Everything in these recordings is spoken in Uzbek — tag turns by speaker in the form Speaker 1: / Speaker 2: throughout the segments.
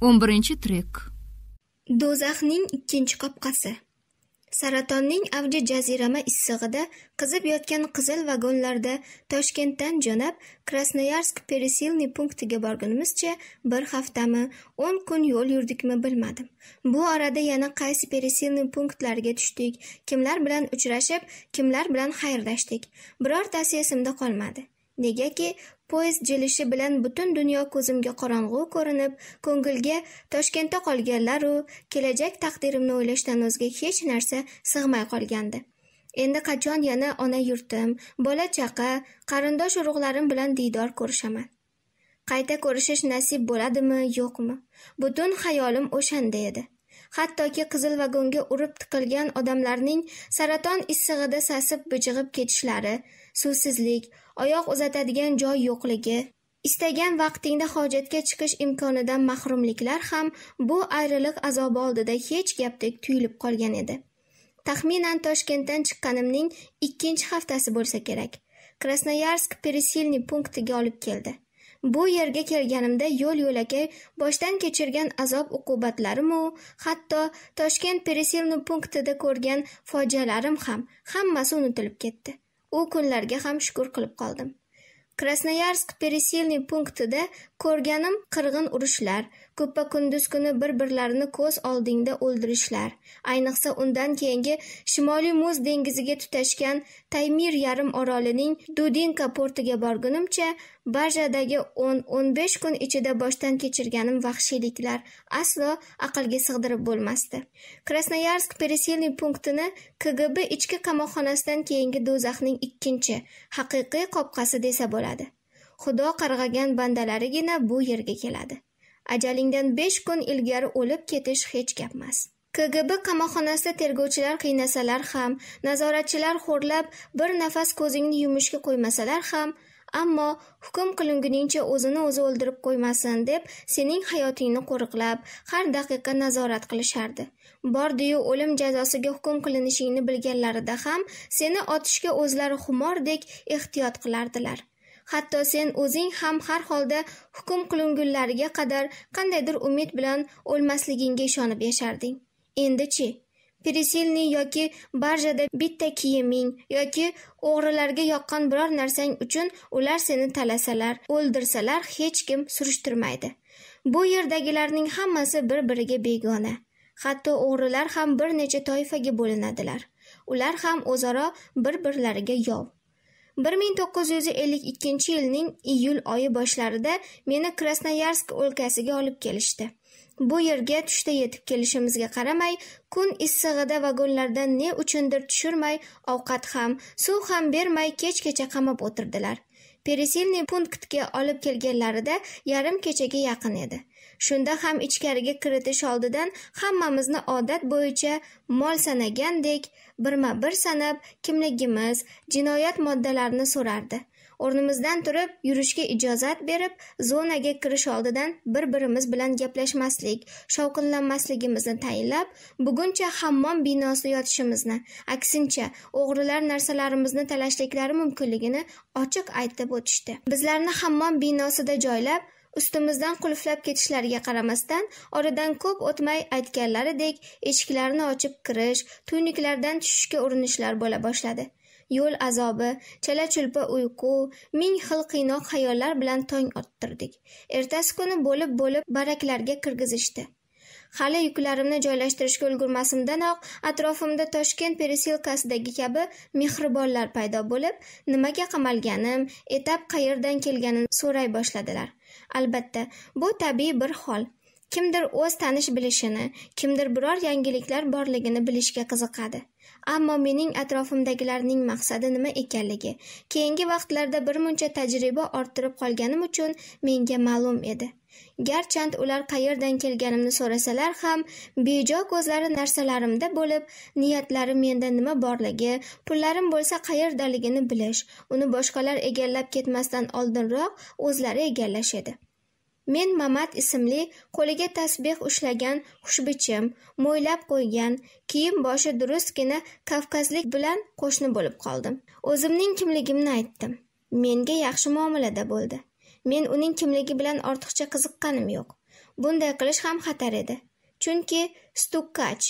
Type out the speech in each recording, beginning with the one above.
Speaker 1: 11 trek. Do'zaxning ikkinchi qopqasi. Saratonning avji jazirama issig'ida qizib yotgan qizil vagonlarda Toshkentdan jo'nab Krasnoyarsk Peresilniy punktiga borgunimizcha bir haftami, 10 kun yo'l yurdikmi bilmadim. Bu orada yana qaysi Peresilniy punktlariga tushdik, kimlar bilan uchrashib, kimlar bilan xayrlashdik. Birortasi esimda qolmadi. negaki poyezd jilishi bilan butun dunyo ko'zimga qorong'u ko'rinib ko'ngilga toshkentda qolganlaru kelajak taqdirimni o'ylashdan o'zga hech narsa sig'may qolgandi endi qachon yana ona yurtim bola chaqa qarindosh urug'larim bilan diydor ko'rishaman qayta ko'rishish nasib bo'ladimi yo'qmi butun xayolim o'shanda edi hattoki qizil vagonga urib tiqilgan odamlarning saraton issig'ida sasib bijig'ib ketishlari suvsizlik oyoq uzatadigan joy yo'qligi istagan vaqtingda hojatga chiqish imkonidan mahrumliklar ham bu ayriliq azobi oldida hech gapdek tuyulib qolgan edi taxminan toshkentdan chiqqanimning ikkinchi haftasi bo'lsa kerak krasnoyarsk peresilni punktiga olib keldi bu yerga kelganimda yo'l yo'lakay boshdan kechirgan azob uqubatlarimu hatto toshkent peresilni punktida ko'rgan fojialarim ham hammasi unutilib ketdi U kunlarga ham shukr qilib qoldim. Krasnoyarsk peresilniy punktida ko'rganim qirg'in urushlar, ko'ppa kunduz kuni bir birlarini ko'z oldingda o'ldirishlar ayniqsa undan keyingi shimoliy muz dengiziga tutashgan taymir yarim orolining dudinka portiga borgunimcha bajadagi o'n o'n besh kun ichida boshdan kechirganim vahshiyliklar aslo aqlga sig'dirib bo'lmasdi krasnoyarsk переселный punktini kgb ichki qamoqxonasidan keyingi do'zaxning ikkinchi haqiqiy qopqasi desa bo'ladi xudo qarg'agan bandalarigina bu yerga keladi ajalingdan besh kun ilgari o'lib ketish hech gap emas kgb qamoqxonasida tergovchilar qiynasalar ham nazoratchilar xo'rlab bir nafas ko'zingni yumishga qo'ymasalar ham ammo hukm qilinguningcha o'zini o'zi o'ldirib qo'ymasin deb sening hayotingni qo'riqlab har daqiqa nazorat qilishardi bordiyu o'lim jazosiga hukm qilinishingni bilganlarida ham seni otishga o'zlari xumordek ehtiyot qilardilar hatto sen o'zing ham har holda hukm qilingunlariga qadar qandaydir umid bilan o'lmasligingga ishonib yasharding endi chi Perisilni yoki barjada bitta kiyiming yoki o'g'rilarga yoqqan biror narsang uchun ular seni talasalar o'ldirsalar hech kim surishtirmaydi bu yerdagilarning hammasi bir biriga begona hatto o'g'rilar ham bir necha toifaga bo'linadilar ular ham o'zaro bir birlariga yov bir ming to'qqiz yuz ellik ikkinchi yilning iyul oyi boshlarida meni krasnoyarsk o'lkasiga olib kelishdi bu yerga tushda yetib kelishimizga qaramay kun issig'ida vagonlardan ne uchundir tushirmay ovqat ham suv ham bermay kechgacha qamab o'tirdilar пересильный punktga olib kelganlarida yarim kechaga yaqin edi shunda ham ichkariga kiritish oldidan hammamizni odat bo'yicha mol sanagandek birma bir sanab kimligimiz jinoyat moddalarini so'rardi o'rnimizdan turib yurishga ijozat berib zonaga kirish oldidan bir birimiz bilan gaplashmaslik shovqinlanmasligimizni tayinlab buguncha hammom binosida yotishimizni aksincha o'g'rilar narsalarimizni talashliklari mumkinligini ochiq aytib o'tishdi bizlarni hammom binosida joylab ustimizdan qulflab ketishlariga qaramasdan oradan ko'p o'tmay aytganlaridek eshiklarni ochib kirish tuynuklardan tushishga urinishlar bo'la boshladi yo'l azobi chala chulpa uyqu ming xil qiynoq xayollar bilan tong ottirdik ertasi kuni bo'lib bo'lib baraklarga kirgizishdi hali yuklarimni joylashtirishga ulgurmasimdanoq atrofimda toshkent peresilkasidagi kabi mehribonlar paydo bo'lib nimaga qamalganim etap qayerdan kelganini so'ray boshladilar albatta bu tabiiy bir hol kimdir o'z tanish bilishini kimdir biror yangiliklar borligini bilishga qiziqadi ammo mening atrofimdagilarning maqsadi nima ekanligi keyingi vaqtlarda birmuncha tajriba orttirib qolganim uchun menga ma'lum edi garchand ular qayerdan kelganimni so'rasalar ham bejo ko'zlari narsalarimda bo'lib niyatlari menda nima borligi pullarim bo'lsa qayerdaligini bilish uni boshqalar egallab ketmasdan oldinroq o'zlari egallash edi men mamat ismli qo'liga tasbeh ushlagan xushbichim mo'ylab qo'ygan kiyim boshi durustgina kavkazlik bilan qo'shni bo'lib qoldim o'zimning kimligimni aytdim menga yaxshi muomalada bo'ldi men uning kimligi bilan ortiqcha qiziqqanim yo'q bunday qilish ham xatar edi chunki stukkach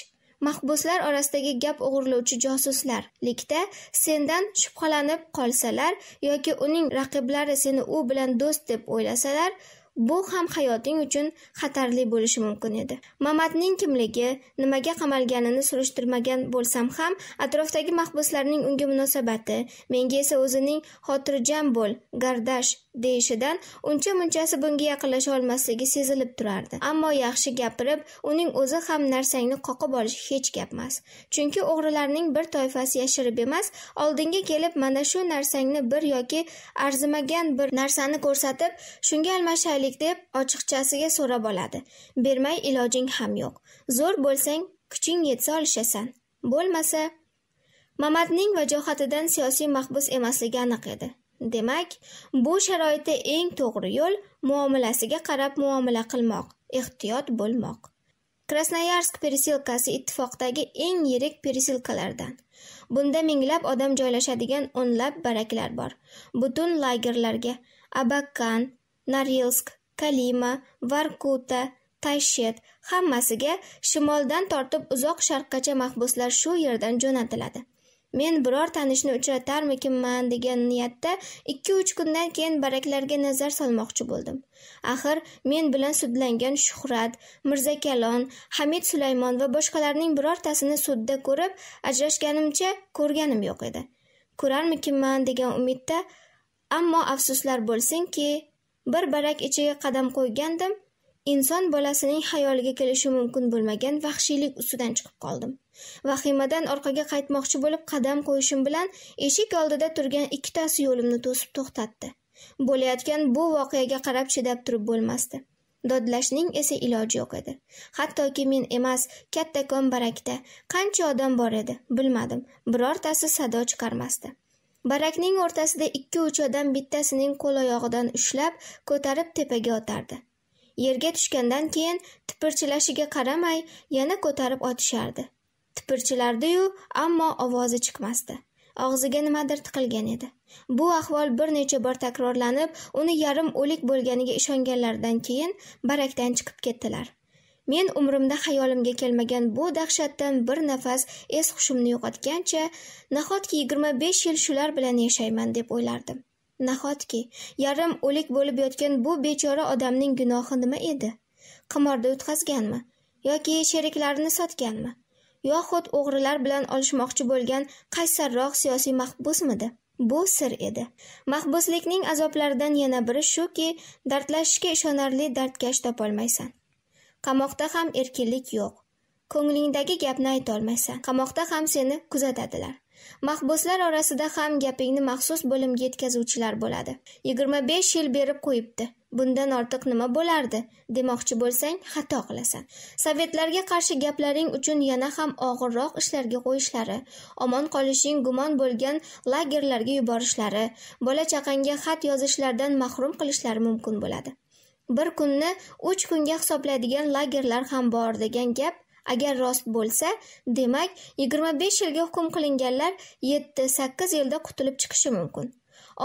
Speaker 1: mahbuslar orasidagi gap o'g'irlovchi josuslar likda sendan shubhalanib qolsalar yoki uning raqiblari seni u bilan do'st deb o'ylasalar bu ham hayoting uchun xatarli bo'lishi mumkin edi mamatning kimligi nimaga qamalganini surishtirmagan bo'lsam ham atrofdagi mahbuslarning unga munosabati menga esa o'zining xotirjam bo'l gardash deyishidan uncha munchasi bunga yaqinlasha olmasligi sezilib turardi ammo yaxshi gapirib uning o'zi ham narsangni qoqib olish hech gap emas chunki o'g'rilarning bir toifasi yashirib emas oldinga kelib mana shu narsangni bir yoki arzimagan bir narsani ko'rsatib shunga almashaylik beraylik deb ochiqchasiga so'rab oladi bermay ilojing ham yo'q zo'r bo'lsang kuching yetsa olishasan bo'lmasa mamatning vajohatidan siyosiy mahbus emasligi aniq edi demak bu sharoitda eng to'g'ri yo'l muomalasiga qarab muomala qilmoq ehtiyot bo'lmoq krasnoyarsk persilkasi ittifoqdagi eng yirik persilkalardan bunda minglab odam joylashadigan o'nlab baraklar bor butun lagerlarga abakan norilsk kalima varkuta tayshet hammasiga shimoldan tortib uzoq sharqgacha mahbuslar shu yerdan jo'natiladi men biror tanishni uchratarmikinman degan niyatda 2-3 kundan keyin baraklarga nazar solmoqchi bo'ldim axir men bilan sudlangan shuhrat mirzakalon hamid sulaymon va boshqalarning birortasini sudda ko'rib ajrashganimcha ko'rganim yo'q edi ko'rarmikinman degan umidda ammo afsuslar bo'lsinki bir barak ichiga qadam qo'ygandim inson bolasining xayoliga kelishi mumkin bo'lmagan vahshiylik ustidan chiqib qoldim vahimadan orqaga qaytmoqchi bo'lib qadam qo'yishim bilan eshik oldida turgan ikkitasi yo'limni to'sib to'xtatdi bo'layotgan bu voqeaga qarab chidab turib bo'lmasdi dodlashning esa iloji yo'q edi hattoki men emas kattakon barakda qancha odam bor edi bilmadim birortasi sado chiqarmasdi barakning o'rtasida ikki-uch odam bittasining qo'l-oyog'idan ushlab ko'tarib tepaga otardi. Yerga tushgandan keyin tipirchilashiga qaramay yana ko'tarib otishardi. Tipirchilardi-yu, ammo ovozi chiqmasdi. Og'ziga nimadir tiqilgan edi. Bu ahvol bir necha bor takrorlanib, uni yarim o'lik bo'lganiga ishonganlaridan keyin barakdan chiqib ketdilar. men umrimda xayolimga kelmagan bu dahshatdan bir nafas es hushimni yo'qotgancha nahotki yigirma besh yil shular bilan yashayman deb o'ylardim nahotki yarim o'lik bo'lib yotgan bu bechora odamning gunohi nima edi qimorda yutqazganmi yoki sheriklarini sotganmi yoxud o'g'rilar bilan olishmoqchi bo'lgan qaysarroq siyosiy mahbusmidi bu sir edi mahbuslikning azoblaridan yana biri shuki dardlashishga ishonarli dardkash topolmaysan qamoqda ham erkinlik yo'q ko'nglingdagi gapni aytolmaysan qamoqda ham seni kuzatadilar mahbuslar orasida ham gapingni maxsus bo'limga yetkazuvchilar bo'ladi yigirma besh yil berib qo'yibdi bundan ortiq nima bo'lardi demoqchi bo'lsang xato qilasan sovetlarga qarshi gaplaring uchun yana ham og'irroq ishlarga qo'yishlari omon qolishing gumon bo'lgan lagerlarga yuborishlari bola chaqangga xat yozishlardan mahrum qilishlari mumkin bo'ladi bir kunni uch kunga hisoblaydigan lagerlar ham bor degan gap agar rost bo'lsa demak yigirma besh yilga hukm qilinganlar yetti sakkiz yilda qutulib chiqishi mumkin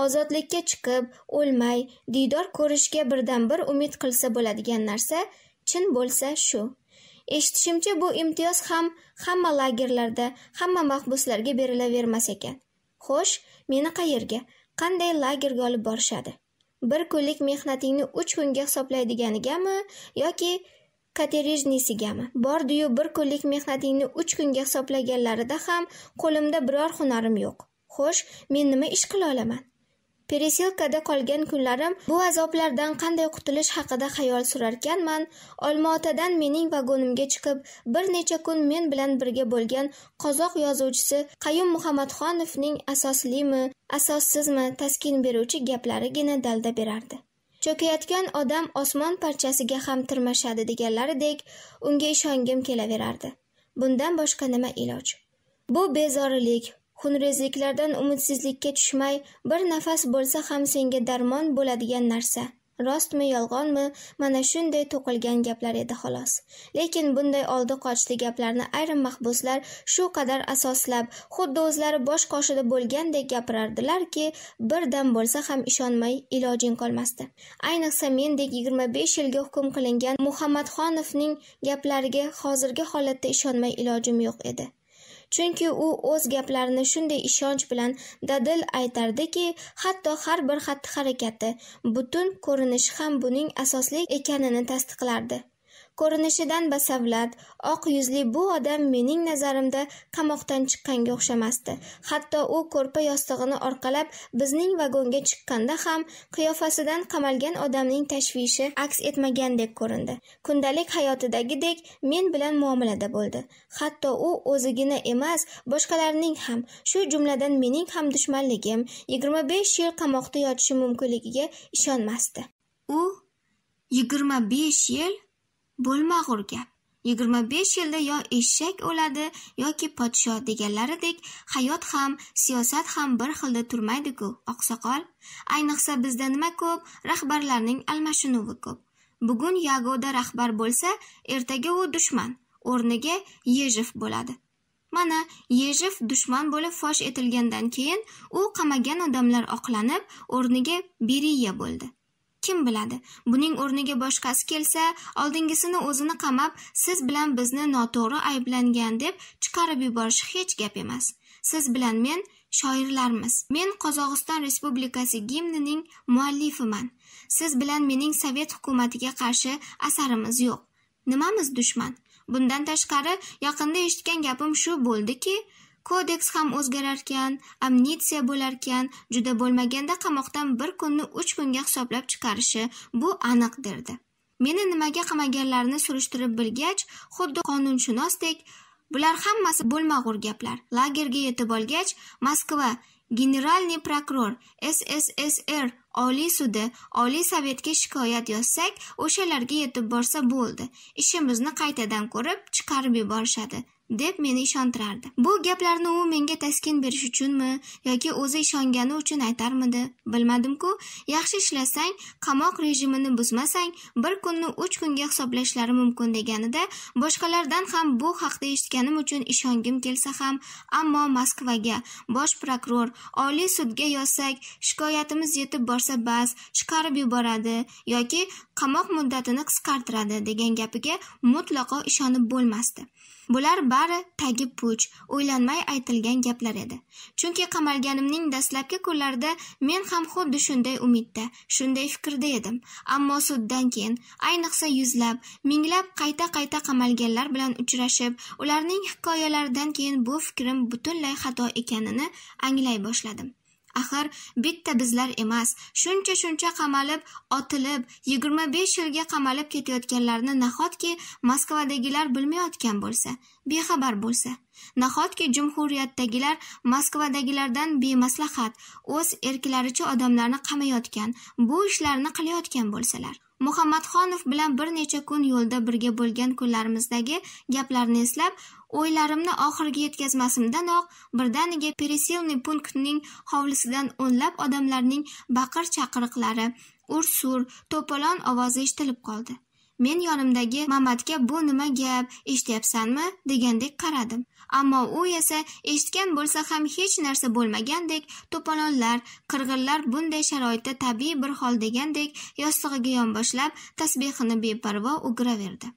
Speaker 1: ozodlikka chiqib o'lmay diydor ko'rishga birdan bir umid qilsa bo'ladigan narsa chin bo'lsa shu eshitishimcha bu imtiyoz ham hamma lagerlarda hamma mahbuslarga berilavermas ekan xo'sh meni qayerga qanday lagerga olib borishadi bir kunlik mehnatingni uch kunga hisoblaydiganigami yoki katerijnisigami bordiyu bir kunlik mehnatingni uch kunga hisoblaganlarida ham qo'limda biror hunarim yo'q xo'sh men nima ish qila olaman Peresilkada qolgan kunlarim bu azoblardan qanday qutulish haqida xayol surarkanman, Olmaotadan mening vagonimga chiqib, bir necha kun men bilan birga bo'lgan qozoq yozuvchisi Qayum Muhammadxonovning asoslimi, asossizmi taskin beruvchi gaplarigina dalda berardi. Cho'kayotgan odam osmon parchasiga ham tirmashadi deganlaridek, unga ishongim kelaverardi. Bundan boshqa nima iloj? Bu bezorilik, xunrezliklardan umidsizlikka tushmay bir nafas bo'lsa ham senga darmon bo'ladigan narsa rostmi yolg'onmi mana shunday to'qilgan gaplar edi xolos lekin bunday oldi qochdi gaplarni ayrim mahbuslar shu qadar asoslab xuddi o'zlari bosh qoshida bo'lgandek gapirardilarki birdan bo'lsa ham ishonmay ilojing qolmasdi ayniqsa mendek yigirma besh yilga hukm qilingan muhammadxonovning gaplariga hozirgi holatda ishonmay ilojim yo'q edi chunki u o'z gaplarini shunday ishonch bilan dadil aytardiki hatto har bir xatti harakati butun ko'rinishi ham buning asosli ekanini tasdiqlardi ko'rinishidan basavlat oq yuzli bu odam mening nazarimda qamoqdan chiqqanga o'xshamasdi hatto u ko'rpa yostig'ini orqalab bizning vagonga chiqqanda ham qiyofasidan qamalgan odamning tashvishi aks etmagandek ko'rindi kundalik hayotidagidek men bilan muomalada bo'ldi hatto u o'zigina emas boshqalarning ham shu jumladan mening ham dushmanligim yigirma besh yil qamoqda yotishi mumkinligiga ishonmasdi u yigirma besh yil bo'lmag'ur gap yigirma besh yilda yo eshak o'ladi yoki podsho deganlaridek hayot ham siyosat ham bir xilda turmaydiku oqsoqol ayniqsa bizda nima ko'p rahbarlarning almashinuvi ko'p bugun yagoda rahbar bo'lsa ertaga u dushman o'rniga yejif bo'ladi mana yejif dushman bo'lib fosh etilgandan keyin u qamagan odamlar oqlanib o'rniga beriya bo'ldi kim biladi buning o'rniga boshqasi kelsa oldingisini o'zini qamab siz bilan bizni noto'g'ri ayblangan deb chiqarib yuborishi hech gap emas siz bilan men shoirlarmiz men qozog'iston respublikasi gimnining muallifiman siz bilan mening sovet hukumatiga qarshi asarimiz yo'q nimamiz dushman bundan tashqari yaqinda eshitgan gapim shu bo'ldiki kodeks ham o'zgararkan amnitsiya bo'larkan juda bo'lmaganda qamoqdan bir kunni uch kunga hisoblab chiqarishi bu aniq derdi meni nimaga qamaganlarini surishtirib bilgach xuddi qonunshunosdek bular hammasi bo'lmag'ur gaplar lagerga yetib olgach moskva generalniy prokuror sssr oliy sudi oliy sovetga shikoyat yozsak o'shalarga yetib borsa bo'ldi ishimizni qaytadan ko'rib chiqarib yuborishadi deb meni ishontirardi bu gaplarni u menga taskin berish uchunmi yoki o'zi ishongani uchun aytarmidi bilmadimku yaxshi ishlasang qamoq rejimini buzmasang bir kunni uch kunga hisoblashlari mumkin deganida boshqalardan ham bu haqda eshitganim uchun ishongim kelsa ham ammo moskvaga bosh prokuror oliy sudga yozsak shikoyatimiz yetib borsa bas chiqarib yuboradi yoki qamoq muddatini qisqartiradi degan gapiga mutlaqo ishonib bo'lmasdi bular bari tagi puch o'ylanmay aytilgan gaplar edi chunki qamalganimning dastlabki kunlarida men ham xuddi shunday umidda shunday fikrda edim ammo suddan keyin ayniqsa yuzlab minglab qayta qayta qamalganlar bilan uchrashib ularning hikoyalaridan keyin bu fikrim butunlay xato ekanini anglay boshladim axir bitta bizlar emas shuncha shuncha qamalib otilib yigirma besh yilga qamalib ketayotganlarni nahotki moskvadagilar bilmayotgan bo'lsa bexabar bo'lsa nahotki jumhuriyatdagilar moskvadagilardan bemaslahat o'z erklaricha odamlarni qamayotgan bu ishlarni qilayotgan bo'lsalar muhammadxonov bilan bir necha kun yo'lda birga bo'lgan kunlarimizdagi gaplarni eslab o'ylarimni oxiriga yetkazmasimdanoq birdaniga пересыльный punktining hovlisidan o'nlab odamlarning baqir chaqiriqlari ursur to'polon ovozi eshitilib qoldi men yonimdagi mamatga bu nima gap eshityapsanmi degandek qaradim ammo u esa eshitgan bo'lsa ham hech narsa bo'lmagandek to'polonlar qirg'inlar bunday sharoitda tabiiy bir hol degandek yostig'iga yonboshlab tasbehini beparvo o'giraverdi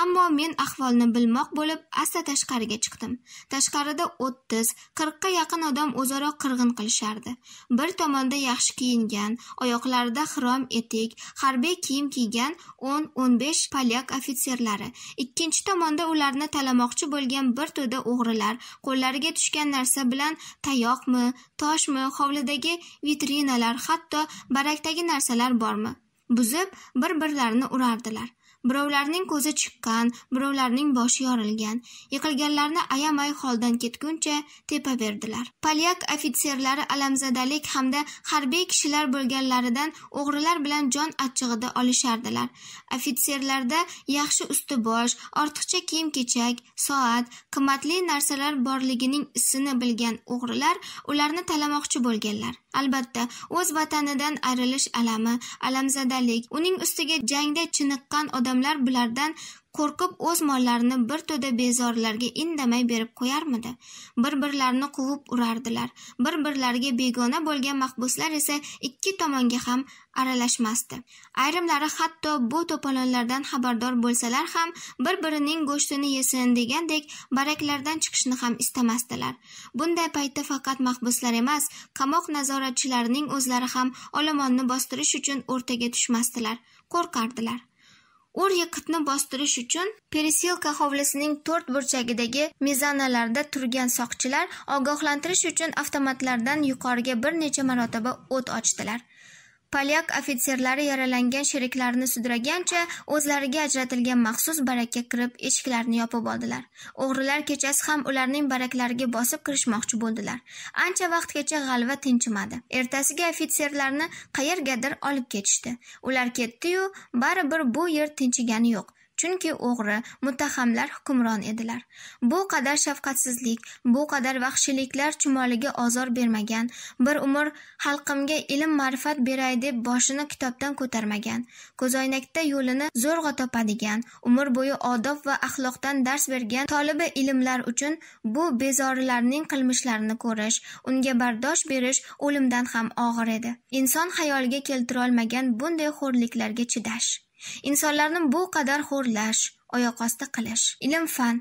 Speaker 1: ammo men ahvolni bilmoq bo'lib asta tashqariga chiqdim tashqarida o'ttiz qirqqa yaqin odam o'zaro qirg'in qilishardi bir tomonda yaxshi kiyingan oyoqlarida xrom etik harbiy kiyim kiygan o'n o'n besh polyak ofitserlari ikkinchi tomonda ularni talamoqchi bo'lgan bir to'da o'g'rilar qo'llariga tushgan narsa bilan tayoqmi toshmi hovlidagi vitrinalar hatto barakdagi narsalar bormi buzib bir birlarini urardilar birovlarning ko'zi chiqqan birovlarning boshi yorilgan yiqilganlarni ayamay holdan ketguncha tepaverdilar polyak ofitserlari alamzadalik hamda harbiy kishilar bo'lganlaridan o'g'rilar bilan jon achchig'ida olishardilar ofitserlarda yaxshi usti bosh ortiqcha kiyim kechak soat qimmatli narsalar borligining isini bilgan o'g'rilar ularni talamoqchi bo'lganlar albatta o'z vatanidan ayrilish alami alamzadalik uning ustiga jangda chiniqqan odam odamlar bulardan qo'rqib o'z mollarini bir to'da bezorilarga indamay berib qo'yarmidi bir birlarini quvib urardilar bir birlariga begona bo'lgan mahbuslar esa ikki tomonga ham aralashmasdi ayrimlari hatto bu to'polonlardan xabardor bo'lsalar ham bir birining go'shtini yesin degandek baraklardan chiqishni ham istamasdilar bunday paytda faqat mahbuslar emas qamoq nazoratchilarining o'zlari ham olomonni bostirish uchun o'rtaga tushmasdilar qo'rqardilar Ur yiqitni bostirish uchun peresilka hovlisining to'rt burchagidagi mezanalarda turgan soqchilar ogohlantirish uchun avtomatlardan yuqoriga bir necha marotaba o't ochdilar polyak ofitserlari yaralangan sheriklarini sudragancha o'zlariga ajratilgan maxsus barakka kirib eshiklarni yopib oldilar o'g'rilar kechasi ham ularning baraklariga bosib kirishmoqchi bo'ldilar ancha vaqtgacha g'alva tinchimadi ertasiga ofitserlarni qayergadir olib ketishdi ular ketdiyu baribir bu yer tinchigani yo'q chunki o'g'ri muttahamlar hukmron edilar bu qadar shafqatsizlik bu qadar vahshiyliklar chumoliga ozor bermagan bir umr xalqimga ilm ma'rifat beray deb boshini kitobdan ko'tarmagan ko'zoynakda yo'lini zo'rg'a topadigan umr bo'yi odob va axloqdan dars bergan tolibi ilmlar uchun bu bezorilarning qilmishlarini ko'rish unga bardosh berish o'limdan ham og'ir edi inson xayoliga keltirolmagan bunday xo'rliklarga chidash insonlarni bu qadar xo'rlash oyoq osti qilish ilm fan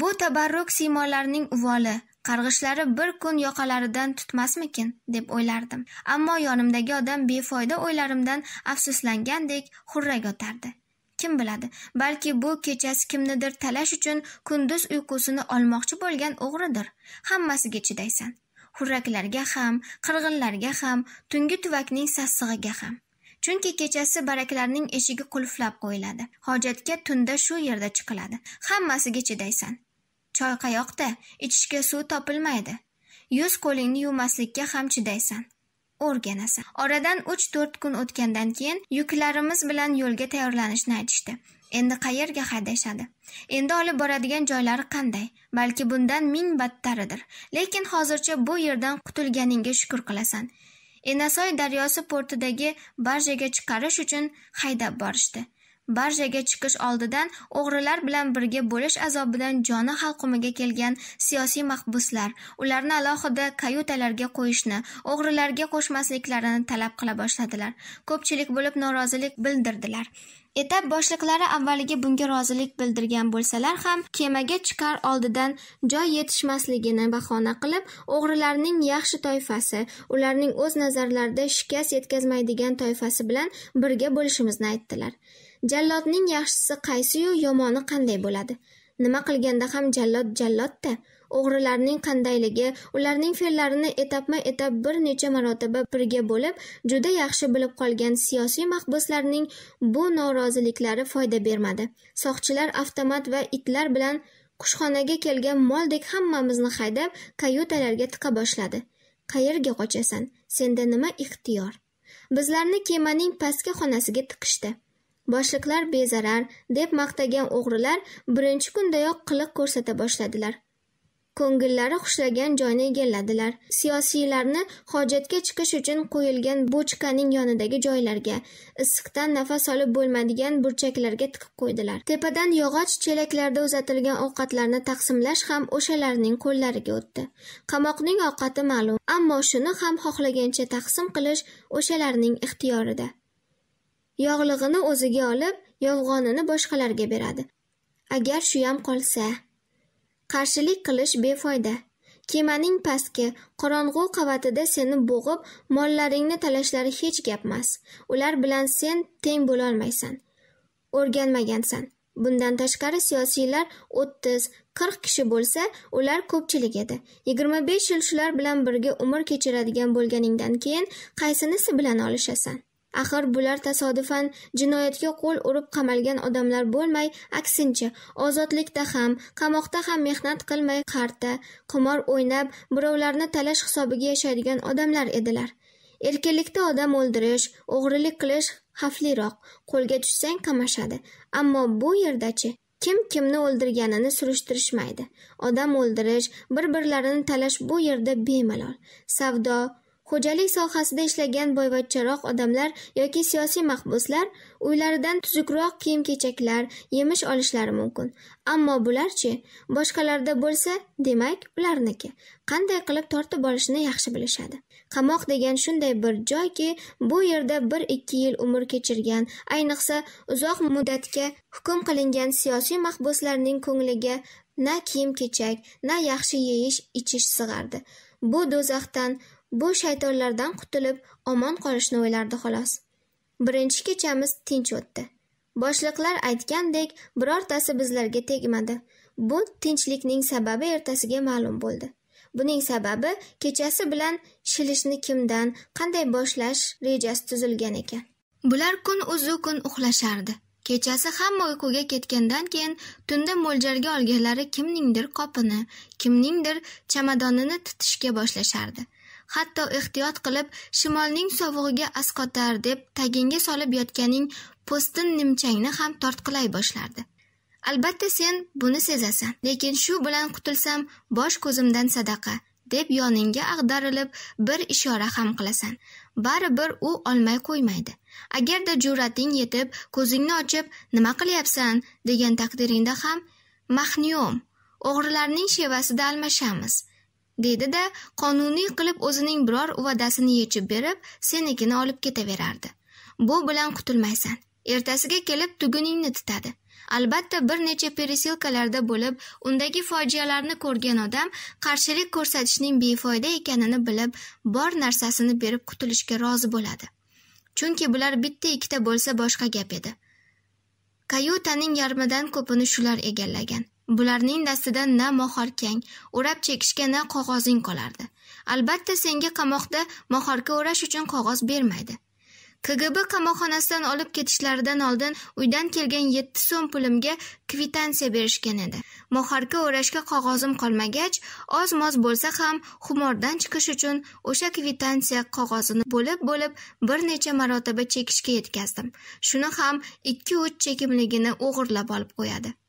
Speaker 1: bu tabarruk siymolarning uvoli qarg'ishlari bir kun yoqalaridan tutmasmikin deb o'ylardim ammo yonimdagi odam befoyda o'ylarimdan afsuslangandek xurrak o'tardi kim biladi balki bu kechasi kimnidir talash uchun kunduz uyqusini olmoqchi bo'lgan o'g'ridir hammasiga chidaysan xurraklarga ham qirg'inlarga ham tungi tuvakning sassig'iga ham chunki kechasi baraklarning eshigi qulflab qo'yiladi hojatga tunda shu yerda chiqiladi hammasiga chidaysan choy qayoqda ichishga suv topilmaydi yuz qo'lingni yuvmaslikka ham chidaysan o'rganasan oradan uch to'rt kun o'tgandan keyin yuklarimiz bilan yo'lga tayyorlanishni aytishdi endi qayerga haydashadi endi olib boradigan joylari qanday balki bundan ming battaridir lekin hozircha bu yerdan qutulganingga shukur qilasan enasoy daryosi portidagi barjaga chiqarish uchun haydab borishdi Barjaga chiqish oldidan o'g'rilar bilan birga bo'lish azobidan joni halqumiga kelgan siyosiy mahbuslar ularni alohida kayutalarga qo'yishni, o'g'rilarga qo'shmasliklarini talab qila boshladilar. Ko'pchilik bo'lib norozilik bildirdilar. Etab boshliqlari avvaliga bunga rozilik bildirgan bo'lsalar ham, kemaga chiqar oldidan joy yetishmasligini bahona qilib, o'g'rilarning yaxshi toifasi, ularning o'z nazarlarida shikast yetkazmaydigan toifasi bilan birga bo'lishimizni aytdilar. jallodning yaxshisi qaysiyu yomoni qanday bo'ladi nima qilganda ham jallod jallodda o'g'rilarning qandayligi ularning fe'llarini etapma etap bir necha marotaba birga bo'lib juda yaxshi bilib qolgan siyosiy mahbuslarning bu noroziliklari foyda bermadi soqchilar avtomat va itlar bilan kushxonaga kelgan moldek hammamizni haydab kayutalarga tiqa boshladi qayerga qochasan senda nima ixtiyor bizlarni kemaning pastki xonasiga tiqishdi boshliqlar bezarar deb maqtagan o'g'rilar birinchi kundayoq qiliq ko'rsata boshladilar ko'ngillari xushlagan joyni egalladilar siyosiylarni hojatga chiqish uchun qo'yilgan bochkaning yonidagi joylarga issiqdan nafas olib bo'lmaydigan burchaklarga tiqib qo'ydilar tepadan yog'och chelaklarda uzatilgan ovqatlarni taqsimlash ham o'shalarning qo'llariga o'tdi qamoqning ovqati ma'lum ammo shuni ham xohlagancha taqsim qilish o'shalarning ixtiyorida yog'lig'ini o'ziga olib, yovg'onini boshqalarga beradi. Agar shu ham qolsa, qarshilik qilish befoyda. Kemaning pastki, qorong'u qavatida seni bo'g'ib, mollaringni talashlari hech gap emas Ular bilan sen teng bo'la olmaysan. O'rganmagansan. Bundan tashqari siyosiylar 30-40 kishi bo'lsa, ular ko'pchilik edi. 25 yil shular bilan birga umr kechiradigan bo'lganingdan keyin qaysinisi bilan olishasan? axir bular tasodifan jinoyatga qo'l urib qamalgan odamlar bo'lmay aksincha ozodlikda ham qamoqda ham mehnat qilmay qarta qimor o'ynab birovlarni talash hisobiga yashaydigan odamlar edilar erkinlikda odam o'ldirish o'g'rilik qilish xavfliroq qo'lga tushsang qamashadi ammo bu yerdachi kim kimni o'ldirganini surishtirishmaydi odam o'ldirish bir birlarini talash bu yerda bemalol savdo xo'jalik sohasida ishlagan boyvachcharoq odamlar yoki siyosiy mahbuslar uylaridan tuzukroq kiyim kechaklar yemish olishlari mumkin ammo bularchi boshqalarda bo'lsa demak ularniki qanday qilib tortib olishni yaxshi bilishadi qamoq degan shunday bir joyki bu yerda bir ikki yil umr kechirgan ayniqsa uzoq muddatga hukm qilingan siyosiy mahbuslarning ko'ngliga na kiyim kechak na yaxshi yeyish ichish sig'ardi bu do'zaxdan bu shaytonlardan qutulib omon qolishni o'ylardi xolos birinchi kechamiz tinch o'tdi boshliqlar aytgandek birortasi bizlarga tegmadi bu tinchlikning sababi ertasiga ma'lum bo'ldi buning sababi kechasi bilan shilishni kimdan qanday boshlash rejasi tuzilgan ekan bular kun uzu kun uxlashardi kechasi hamma uyquga ketgandan keyin tunda mo'ljalga olganlari kimningdir qopini kimningdir chamadonini titishga boshlashardi hatto ehtiyot qilib shimolning sovug'iga asqotar deb tagingga solib yotganing po'stin nimchangni ham tortqilay boshlardi albatta sen buni sezasan lekin shu bilan qutulsam bosh ko'zimdan sadaqa deb yoningga ag'darilib bir ishora ham qilasan baribir u olmay qo'ymaydi agarda jur'ating yetib ko'zingni ochib nima qilyapsan degan taqdiringda ham mahniyom o'g'rilarning shevasida almashamiz dedi da qonuniy qilib o'zining biror uvadasini yechib berib senikini olib ketaverardi bu bilan qutulmaysan ertasiga kelib tuguningni titadi albatta bir necha peresilkalarda bo'lib undagi fojialarni ko'rgan odam qarshilik ko'rsatishning befoyda ekanini bilib bor narsasini berib qutulishga rozi bo'ladi chunki bular bitta ikkita bo'lsa boshqa gap edi kayutaning yarmidan ko'pini shular egallagan Bularning dastidan na mohorkang, o'rab chekishga na qog'ozing qolardi. Albatta senga qamoqda mohorka o'rash uchun qog'oz bermaydi. KGB qamoqxonasidan olib ketishlaridan oldin uydan kelgan 7 so'm pulimga kvitansiya berishgan edi. Mohorka o'rashga qog'ozim qolmagach, oz-moz bo'lsa ham xumordan chiqish uchun o'sha kvitansiya qog'ozini bo'lib-bo'lib bir necha marotaba chekishga yetkazdim. Shuni ham 2-3 chekimligini o'g'irlab olib qo'yadi.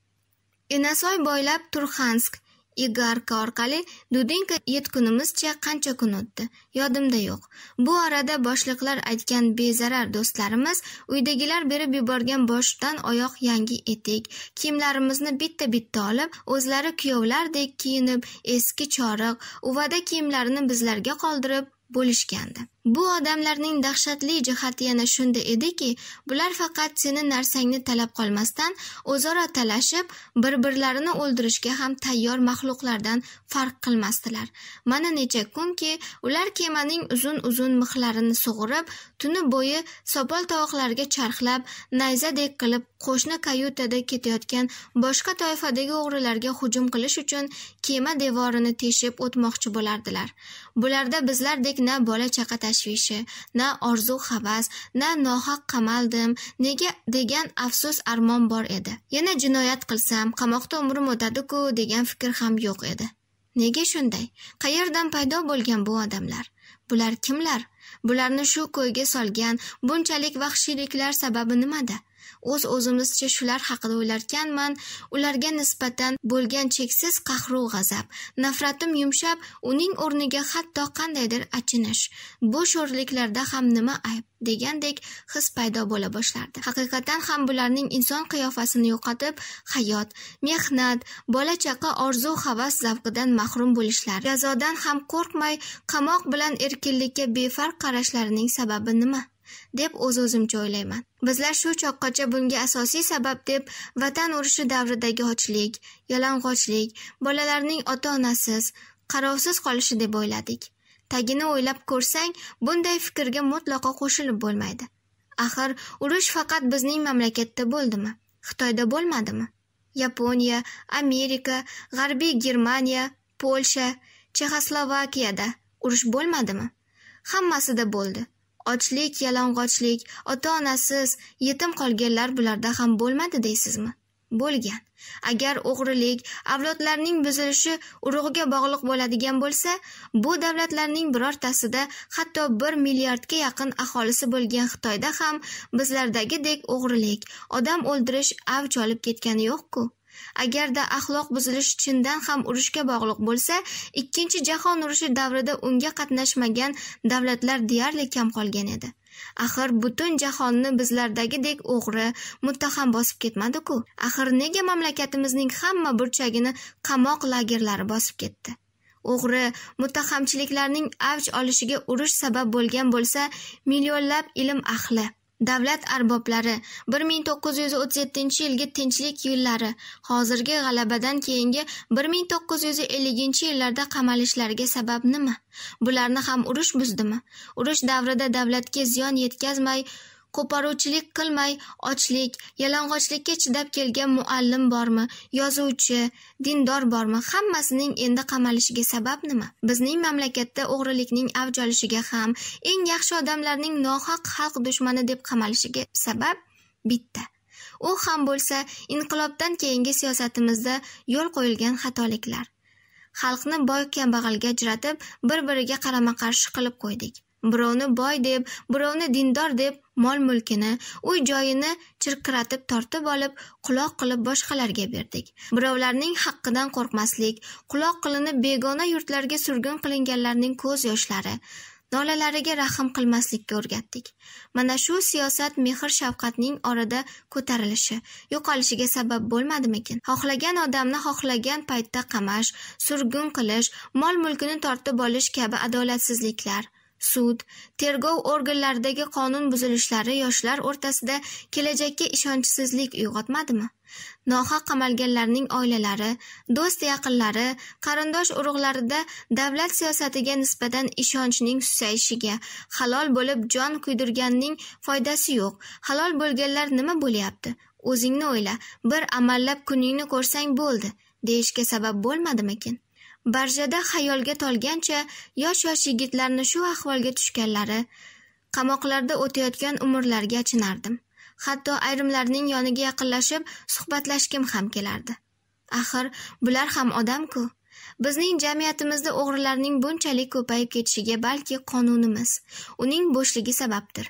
Speaker 1: enasoy bo'ylab turxansk igarka orqali dudinka yetgunimizcha qancha kun o'tdi yodimda yo'q bu orada boshliqlar aytgan bezarar do'stlarimiz uydagilar berib yuborgan boshdan oyoq yangi etik kiyimlarimizni bitta bitta olib o'zlari kuyovlardek kiyinib eski choriq uvada kiyimlarini bizlarga qoldirib bo'lishgandi Bu odamlarning dahshatli jihati yana shunda ediki, bular faqat seni narsangni talab qolmasdan o'zaro talashib, bir-birlarini o'ldirishga ham tayyor maxluqlardan farq qilmasdilar. Mana necha kunki ular kemaning uzun-uzun mixlarini sug'urib, tuni bo'yi sopol tovoqlarga charxlab, nayzadek qilib qo'shni kayutada ketayotgan boshqa toifadagi o'g'rilarga hujum qilish uchun kema devorini teshib o'tmoqchi bo'lardilar. Bularda bizlardek na bola chaqa tashvishi na orzu havas na nohaq qamaldim nega degan afsus armon bor edi yana jinoyat qilsam qamoqda umrim o'tadiku degan fikr ham yo'q edi nega shunday qayerdan paydo bo'lgan bu odamlar bular kimlar bularni shu ko'yga solgan bunchalik vahshiyliklar sababi nimada o'z o'zimizcha shular haqida o'ylarkanman ularga nisbatan bo'lgan cheksiz qahru g'azab nafratim yumshab uning o'rniga hatto qandaydir achinish bu sho'rliklarda ham nima ayb degandek his paydo bo'la boshlardi haqiqatan ham bularning inson qiyofasini yo'qotib hayot mehnat bola chaqa orzu havas zavqidan mahrum bo'lishlari jazodan ham qo'rqmay qamoq bilan erkinlikka befarq qarashlarining sababi nima deb o'z o'zimcha o'ylayman bizlar shu choqqacha bunga asosiy sabab deb vatan urushi davridagi ochlik yalang'ochlik bolalarning ota onasiz qarovsiz qolishi deb o'yladik tagini o'ylab ko'rsang bunday fikrga mutlaqo qo'shilib bo'lmaydi axir urush faqat bizning mamlakatda bo'ldimi xitoyda bo'lmadimi yaponiya amerika g'arbiy germaniya polsha chexoslovakiyada urush bo'lmadimi hammasida bo'ldi ochlik yalang'ochlik ota onasiz yetim qolganlar bularda ham bo'lmadi deysizmi bo'lgan agar o'g'rilik avlodlarning buzilishi urug'iga bog'liq bo'ladigan bo'lsa bu davlatlarning birortasida hatto bir milliardga yaqin aholisi bo'lgan xitoyda ham bizlardagidek o'g'rilik odam o'ldirish avj olib ketgani yo'q-ku agarda axloq buzilishi chindan ham urushga bog'liq bo'lsa ikkinchi jahon urushi davrida unga qatnashmagan davlatlar deyarli kam qolgan edi axir butun jahonni bizlardagidek o'g'ri muttaham bosib ketmadiku axir nega mamlakatimizning hamma burchagini qamoq lagerlari bosib ketdi o'g'ri muttahamchiliklarning avj olishiga urush sabab bo'lgan bo'lsa millionlab ilm ahli davlat arboblari 1937 yilgi tinchlik yillari hozirgi g'alabadan keyingi 1950 yillarda qamalishlariga sabab nima bularni ham urush buzdimi urush davrida davlatga ziyon yetkazmay qo'poruvchilik qilmay ochlik yalang'ochlikka chidab kelgan muallim bormi yozuvchi dindor bormi hammasining endi qamalishiga sabab nima bizning mamlakatda o'g'rilikning avj olishiga ham eng yaxshi odamlarning nohaq xalq dushmani deb qamalishiga sabab bitta u ham bo'lsa inqilobdan keyingi siyosatimizda yo'l qo'yilgan xatoliklar xalqni boy kambag'alga ajratib bir biriga qarama qarshi qilib qo'ydik birovni boy deb birovni dindor deb mol mulkini uy joyini chirqiratib tortib olib quloq qilib boshqalarga berdik birovlarning haqqidan qo'rqmaslik quloq qilinib begona yurtlarga surgun qilinganlarning ko'z yoshlari nolalariga rahm qilmaslikka o'rgatdik mana shu siyosat mehr shafqatning orada ko'tarilishi yo'qolishiga sabab bo'lmadimikin xohlagan odamni xohlagan paytda qamash surgun qilish mol mulkini tortib olish kabi adolatsizliklar sud tergov organlaridagi qonun buzilishlari yoshlar o'rtasida kelajakka ishonchsizlik uyg'otmadimi nohaq qamalganlarning oilalari do'st yaqinlari qarindosh urug'larida davlat siyosatiga nisbatan ishonchning susayishiga halol bo'lib jon kuydirganning foydasi yo'q halol bo'lganlar nima bo'lyapti o'zingni o'yla bir amallab kuningni ko'rsang bo'ldi deyishga sabab bo'lmadimikin barjada xayolga tolgancha yosh yosh yigitlarni shu ahvolga tushganlari qamoqlarda o'tayotgan umrlariga achinardim hatto ayrimlarning yoniga yaqinlashib suhbatlashgim ham kelardi axir bular ham odamku bizning jamiyatimizda o'g'rilarning bunchalik ko'payib ketishiga balki qonunimiz uning bo'shligi sababdir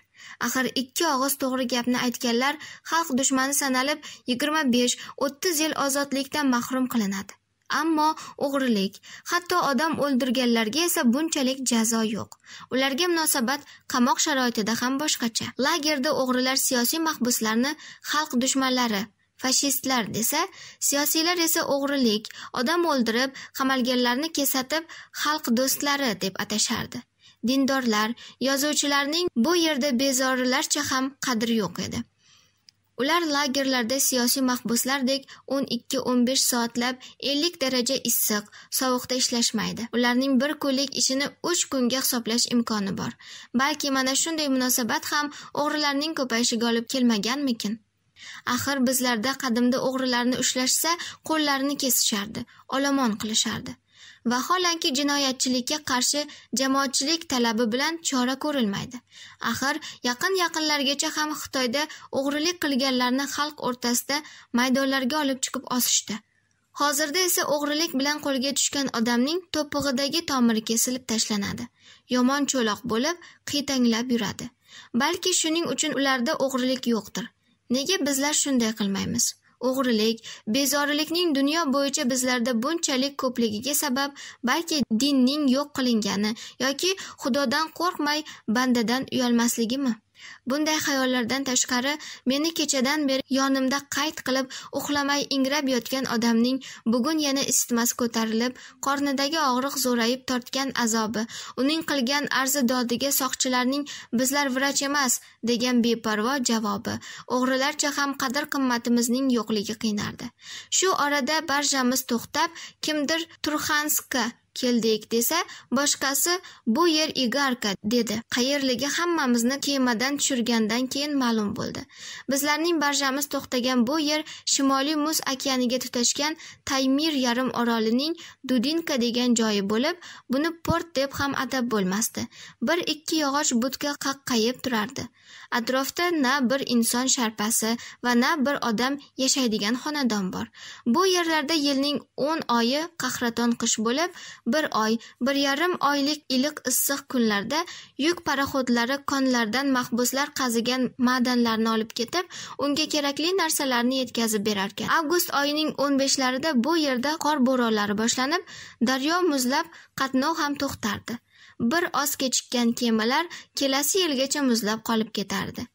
Speaker 1: axir ikki og'iz to'g'ri gapni aytganlar xalq dushmani sanalib yigirma besh o'ttiz yil ozodlikdan mahrum qilinadi ammo o'g'rilik hatto odam o'ldirganlarga esa bunchalik jazo yo'q ularga munosabat qamoq sharoitida ham boshqacha lagerda o'g'rilar siyosiy mahbuslarni xalq dushmanlari fashistlar desa siyosiylar esa o'g'rilik odam o'ldirib qamalganlarni kesatib xalq do'stlari deb atashardi dindorlar yozuvchilarning bu yerda bezorilarcha ham qadri yo'q edi ular lagerlarda siyosiy mahbuslardek 12-15 soatlab 50 daraja issiq sovuqda ishlashmaydi ularning bir kunlik ishini 3 kunga hisoblash imkoni bor balki mana shunday munosabat ham o'g'rilarning ko'payishiga olib kelmaganmikin axir bizlarda qadimda o'g'rilarni ushlashsa qo'llarini kesishardi olomon qilishardi vaholanki jinoyatchilikka qarshi jamoatchilik talabi bilan chora ko'rilmaydi axir yaqin yaqinlargacha ham xitoyda o'g'rilik qilganlarni xalq o'rtasida maydonlarga olib chiqib osishdi hozirda esa o'g'rilik bilan qo'lga tushgan odamning to'pig'idagi tomiri kesilib tashlanadi yomon cho'loq bo'lib qiytanglab yuradi balki shuning uchun ularda o'g'rilik yo'qdir nega bizlar shunday qilmaymiz o'g'rilik bezorilikning dunyo bo'yicha bizlarda bunchalik ko'pligiga sabab balki dinning yo'q qilingani yoki xudodan qo'rqmay bandadan uyalmasligimi bunday xayollardan tashqari meni kechadan beri yonimda qayt qilib uxlamay ingrab yotgan odamning bugun yana isitmasi ko'tarilib qornidagi og'riq zo'rayib tortgan azobi uning qilgan arzi dodiga soqchilarning bizlar vrach emas degan beparvo javobi o'g'rilarcha ham qadr qimmatimizning yo'qligi qiynardi shu orada barchamiz to'xtab kimdir turxanskka keldik desa boshqasi bu yer igarka dedi qayerligi hammamizni kemadan tushirgandan keyin ma'lum bo'ldi bizlarning barjamiz to'xtagan bu yer shimoliy muz okeaniga tutashgan taymir yarim orolining dudinka degan joyi bo'lib buni port deb ham atab bo'lmasdi bir ikki yog'och butka qaqqayib turardi atrofda na bir inson sharpasi va na bir odam yashaydigan xonadon bor bu yerlarda yilning o'n oyi qahraton qish bo'lib bir oy bir yarim oylik iliq issiq kunlarda yuk paraxodlari konlardan mahbuslar qazigan ma'danlarni olib ketib unga kerakli narsalarni yetkazib berarkan avgust oyining o'n beshlarida bu yerda qor bo'ronlari boshlanib daryo muzlab qatnov ham to'xtardi bir oz kechikkan kemalar kelasi yilgacha muzlab qolib ketardi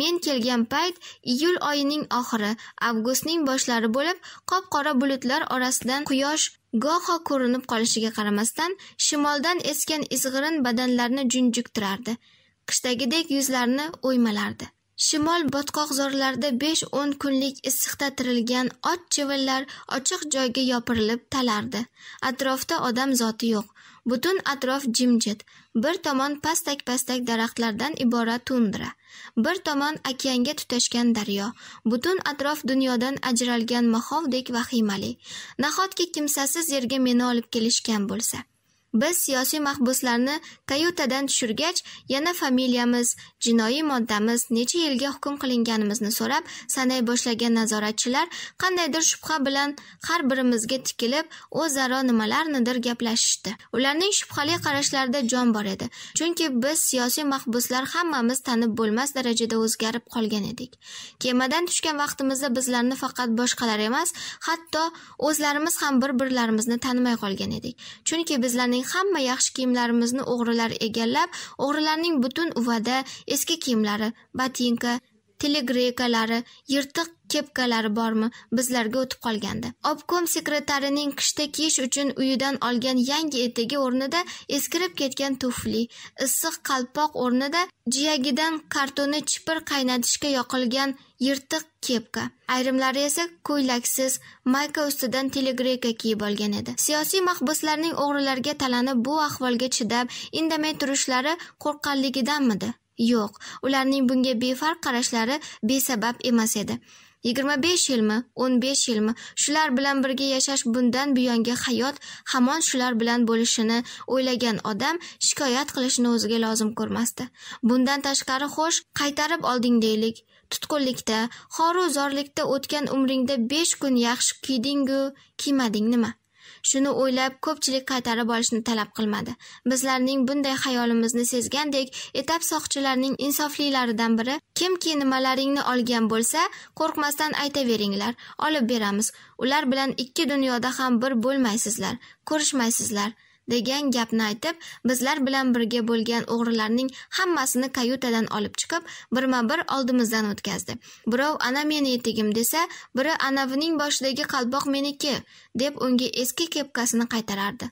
Speaker 1: men kelgan payt iyul oyining oxiri avgustning boshlari bo'lib qop qora bulutlar orasidan quyosh goho ko'rinib qolishiga qaramasdan shimoldan esgan izg'irin badanlarni junjiktirardi qishdagidek yuzlarini o'ymalardi shimol botqoqzorlarda besh o'n kunlik issiqda tirilgan och chivinlar ochiq joyga yopirilib talardi atrofda odam zoti yo'q butun atrof jimjit bir tomon pastak pastak daraxtlardan iborat tundra bir tomon okeanga tutashgan daryo butun atrof dunyodan ajralgan mahovdek vahimali nahotki kimsasiz yerga meni olib kelishgan bo'lsa biz siyosiy mahbuslarni kayutadan tushirgach yana familiyamiz jinoiy moddamiz necha yilga hukm qilinganimizni so'rab sanay boshlagan nazoratchilar qandaydir shubha bilan har birimizga tikilib o'zaro nimalarnidir gaplashishdi ularning shubhali qarashlarida jon bor edi chunki biz siyosiy mahbuslar hammamiz tanib bo'lmas darajada o'zgarib qolgan edik kemadan tushgan vaqtimizda bizlarni faqat boshqalar emas hatto o'zlarimiz ham bir birlarimizni tanimay qolgan edik chunki bizlarning bizning hamma yaxshi kiyimlarimizni o'g'rilar egallab o'g'rilarning butun uvada eski kiyimlari botinka telegrekalari yirtiq kepkalari bormi bizlarga o'tib qolgandi obkom sekretarining qishda kiyish uchun uyidan olgan yangi etagi o'rnida eskirib ketgan tufli issiq qalpoq o'rnida jiyagidan kartoni chipir qaynatishga yoqilgan yirtiq kepka ayrimlari esa ko'ylaksiz mayka ustidan telegreka kiyib olgan edi siyosiy mahbuslarning o'g'rilarga talanib bu ahvolga chidab indamay turishlari qo'rqqanligidanmidi yo'q ularning bunga befarq qarashlari besabab emas edi yigirma besh yilmi o'n besh yilmi shular bilan birga yashash bundan buyongi hayot hamon shular bilan bo'lishini o'ylagan odam shikoyat qilishni o'ziga lozim ko'rmasdi bundan tashqari xo'sh qaytarib olding deylik tutqunlikda xoru zorlikda o'tgan umringda besh kun yaxshi kiydingu kiymading nima shuni o'ylab ko'pchilik qaytarib olishni talab qilmadi bizlarning bunday xayolimizni sezgandek etap soqchilarning insoflilaridan biri kimki nimalaringni olgan bo'lsa qo'rqmasdan aytaveringlar olib beramiz ular bilan ikki dunyoda ham bir bo'lmaysizlar ko'rishmaysizlar degan gapni aytib bizlar bilan birga bo'lgan o'g'rilarning hammasini kayutadan olib chiqib birma bir oldimizdan o'tkazdi birov ana meni etigim desa biri anavining boshidagi qalpoq meniki deb unga eski kepkasini qaytarardi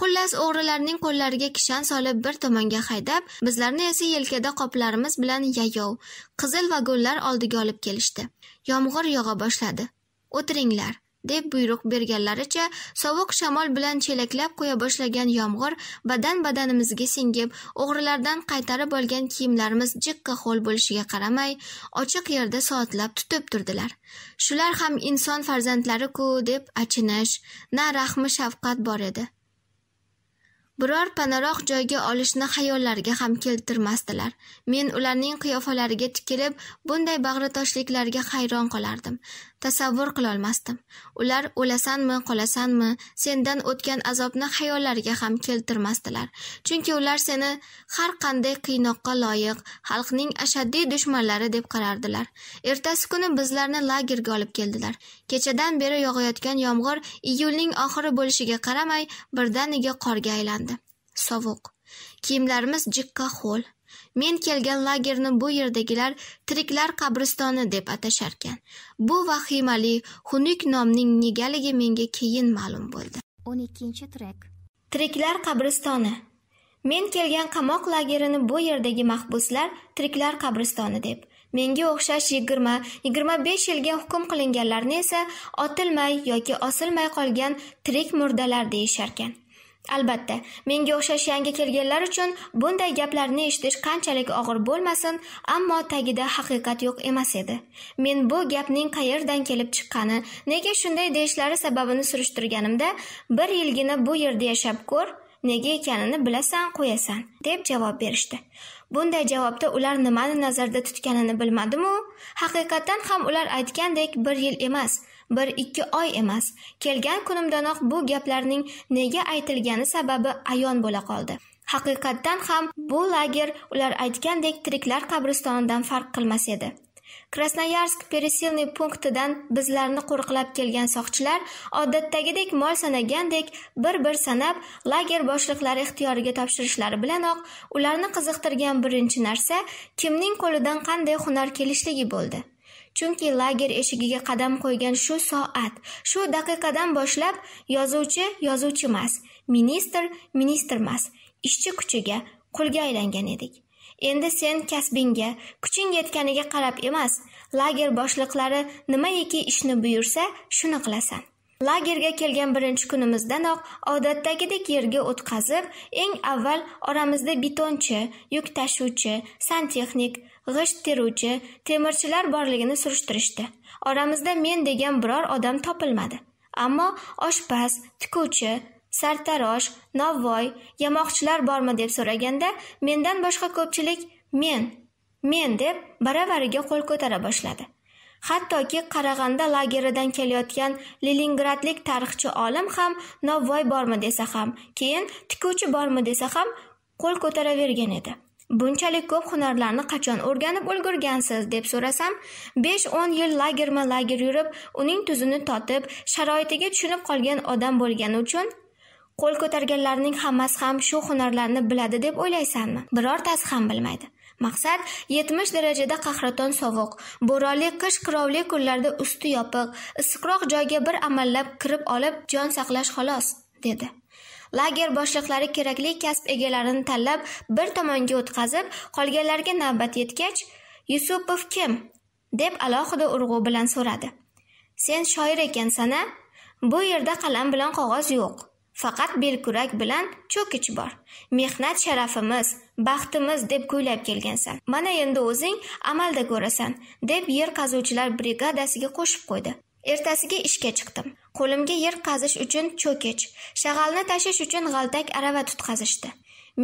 Speaker 1: xullas o'g'rilarning qo'llariga kishan solib bir tomonga haydab bizlarni esa yelkada qoplarimiz bilan yayov qizil vagonlar oldiga olib kelishdi yomg'ir yog'a boshladi o'tiringlar deb buyruq berganlaricha sovuq shamol bilan chelaklab qo'ya boshlagan yomg'ir badan badanimizga singib o'g'rilardan qaytarib olgan kiyimlarimiz jiqqa ho'l bo'lishiga qaramay ochiq yerda soatlab tutib turdilar shular ham inson farzandlari ku deb achinish na rahmi shafqat bor edi biror panaroq joyga olishni xayollariga ham keltirmasdilar men ularning qiyofalariga tikilib bunday bag'ritoshliklarga hayron qolardim tasavvur qilolmasdim ular o'lasanmi qolasanmi sendan o'tgan azobni hayollariga ham keltirmasdilar chunki ular seni har qanday qiynoqqa loyiq xalqning ashaddiy dushmanlari deb qarardilar ertasi kuni bizlarni lagerga olib keldilar kechadan beri yog'ayotgan yomg'ir iyulning oxiri bo'lishiga qaramay birdaniga qorga aylandi sovuq kiyimlarimiz jiqqa ho'l men kelgan lagerni bu yerdagilar tiriklar qabristoni deb atasharkan bu vahimali xunuk nomning negaligi menga keyin ma'lum bo'ldi o'n ikkinchi trek tiriklar qabristoni men kelgan qamoq lagerini bu yerdagi mahbuslar tiriklar qabristoni deb menga o'xshash yigirma yigirma besh yilga hukm qilinganlarni esa otilmay yoki osilmay qolgan tirik murdalar deyisharkan albatta menga o'xshash yangi kelganlar uchun bunday gaplarni eshitish qanchalik og'ir bo'lmasin ammo tagida haqiqat yo'q emas edi men bu gapning qayerdan kelib chiqqani nega shunday deyishlari sababini surishtirganimda bir yilgina bu yerda yashab ko'r nega ekanini bilasan qo'yasan deb javob berishdi bunday javobda ular nimani nazarda tutganini bilmadimu haqiqatdan ham ular aytgandek bir yil emas bir ikki oy emas kelgan kunimdanoq bu gaplarning nega aytilgani sababi ayon bo'la qoldi haqiqatdan ham bu lager ular aytgandek tiriklar qabristonidan farq qilmas edi krasnoyarsk peresilniy punktidan bizlarni qo'riqlab kelgan soqchilar odatdagidek mol sanagandek bir bir sanab lager boshliqlari ixtiyoriga topshirishlari bilanoq ularni qiziqtirgan birinchi narsa kimning qo'lidan qanday hunar kelishligi bo'ldi chunki lager eshigiga qadam qo'ygan shu soat shu daqiqadan boshlab yozuvchi yozuvchi emas ministr ministr emas ishchi kuchiga qulga aylangan edik endi sen kasbingga kuching yetganiga qarab emas lager boshliqlari nimaiki ishni buyursa shuni qilasan lagerga kelgan birinchi kunimizdanoq odatdagidek yerga o'tqazib eng avval oramizda betonchi yuk tashuvchi santexnik g'isht teruvchi temirchilar borligini surishtirishdi oramizda men degan biror odam topilmadi ammo oshpaz tikuvchi sartarosh novvoy yamoqchilar bormi deb so'raganda mendan boshqa ko'pchilik men men deb baravariga qo'l ko'tara boshladi hattoki qarag'anda lageridan kelayotgan leningradlik tarixchi olim ham novvoy bormi desa ham keyin tikuvchi bormi desa ham qo'l ko'taravergan edi bunchalik ko'p hunarlarni qachon o'rganib ulgurgansiz deb so'rasam besh o'n yil lagerma lager yurib uning tuzini totib sharoitiga tushunib qolgan odam bo'lgani uchun qo'l ko'targanlarning hammasi ham shu hunarlarni biladi deb o'ylaysanmi birortasi ham bilmaydi maqsad yetmish darajada qahraton sovuq bo'ronli qish qirovli kunlarda usti yopiq issiqroq joyga bir amallab kirib olib jon saqlash xolos dedi lager boshliqlari kerakli kasb egalarini tanlab bir tomonga o'tkazib qolganlarga navbat yetgach yusupov kim deb alohida urg'u bilan so'radi sen shoir ekansan a bu yerda qalam bilan qog'oz yo'q faqat belkurak bilan cho'kich bor mehnat sharafimiz baxtimiz deb kuylab kelgansan mana endi o'zing amalda ko'rasan deb yer qazuvchilar brigadasiga qo'shib qo'ydi ertasiga ishga chiqdim qo'limga yer qazish uchun cho'kich shag'alni tashish uchun g'altak arava tutqazishdi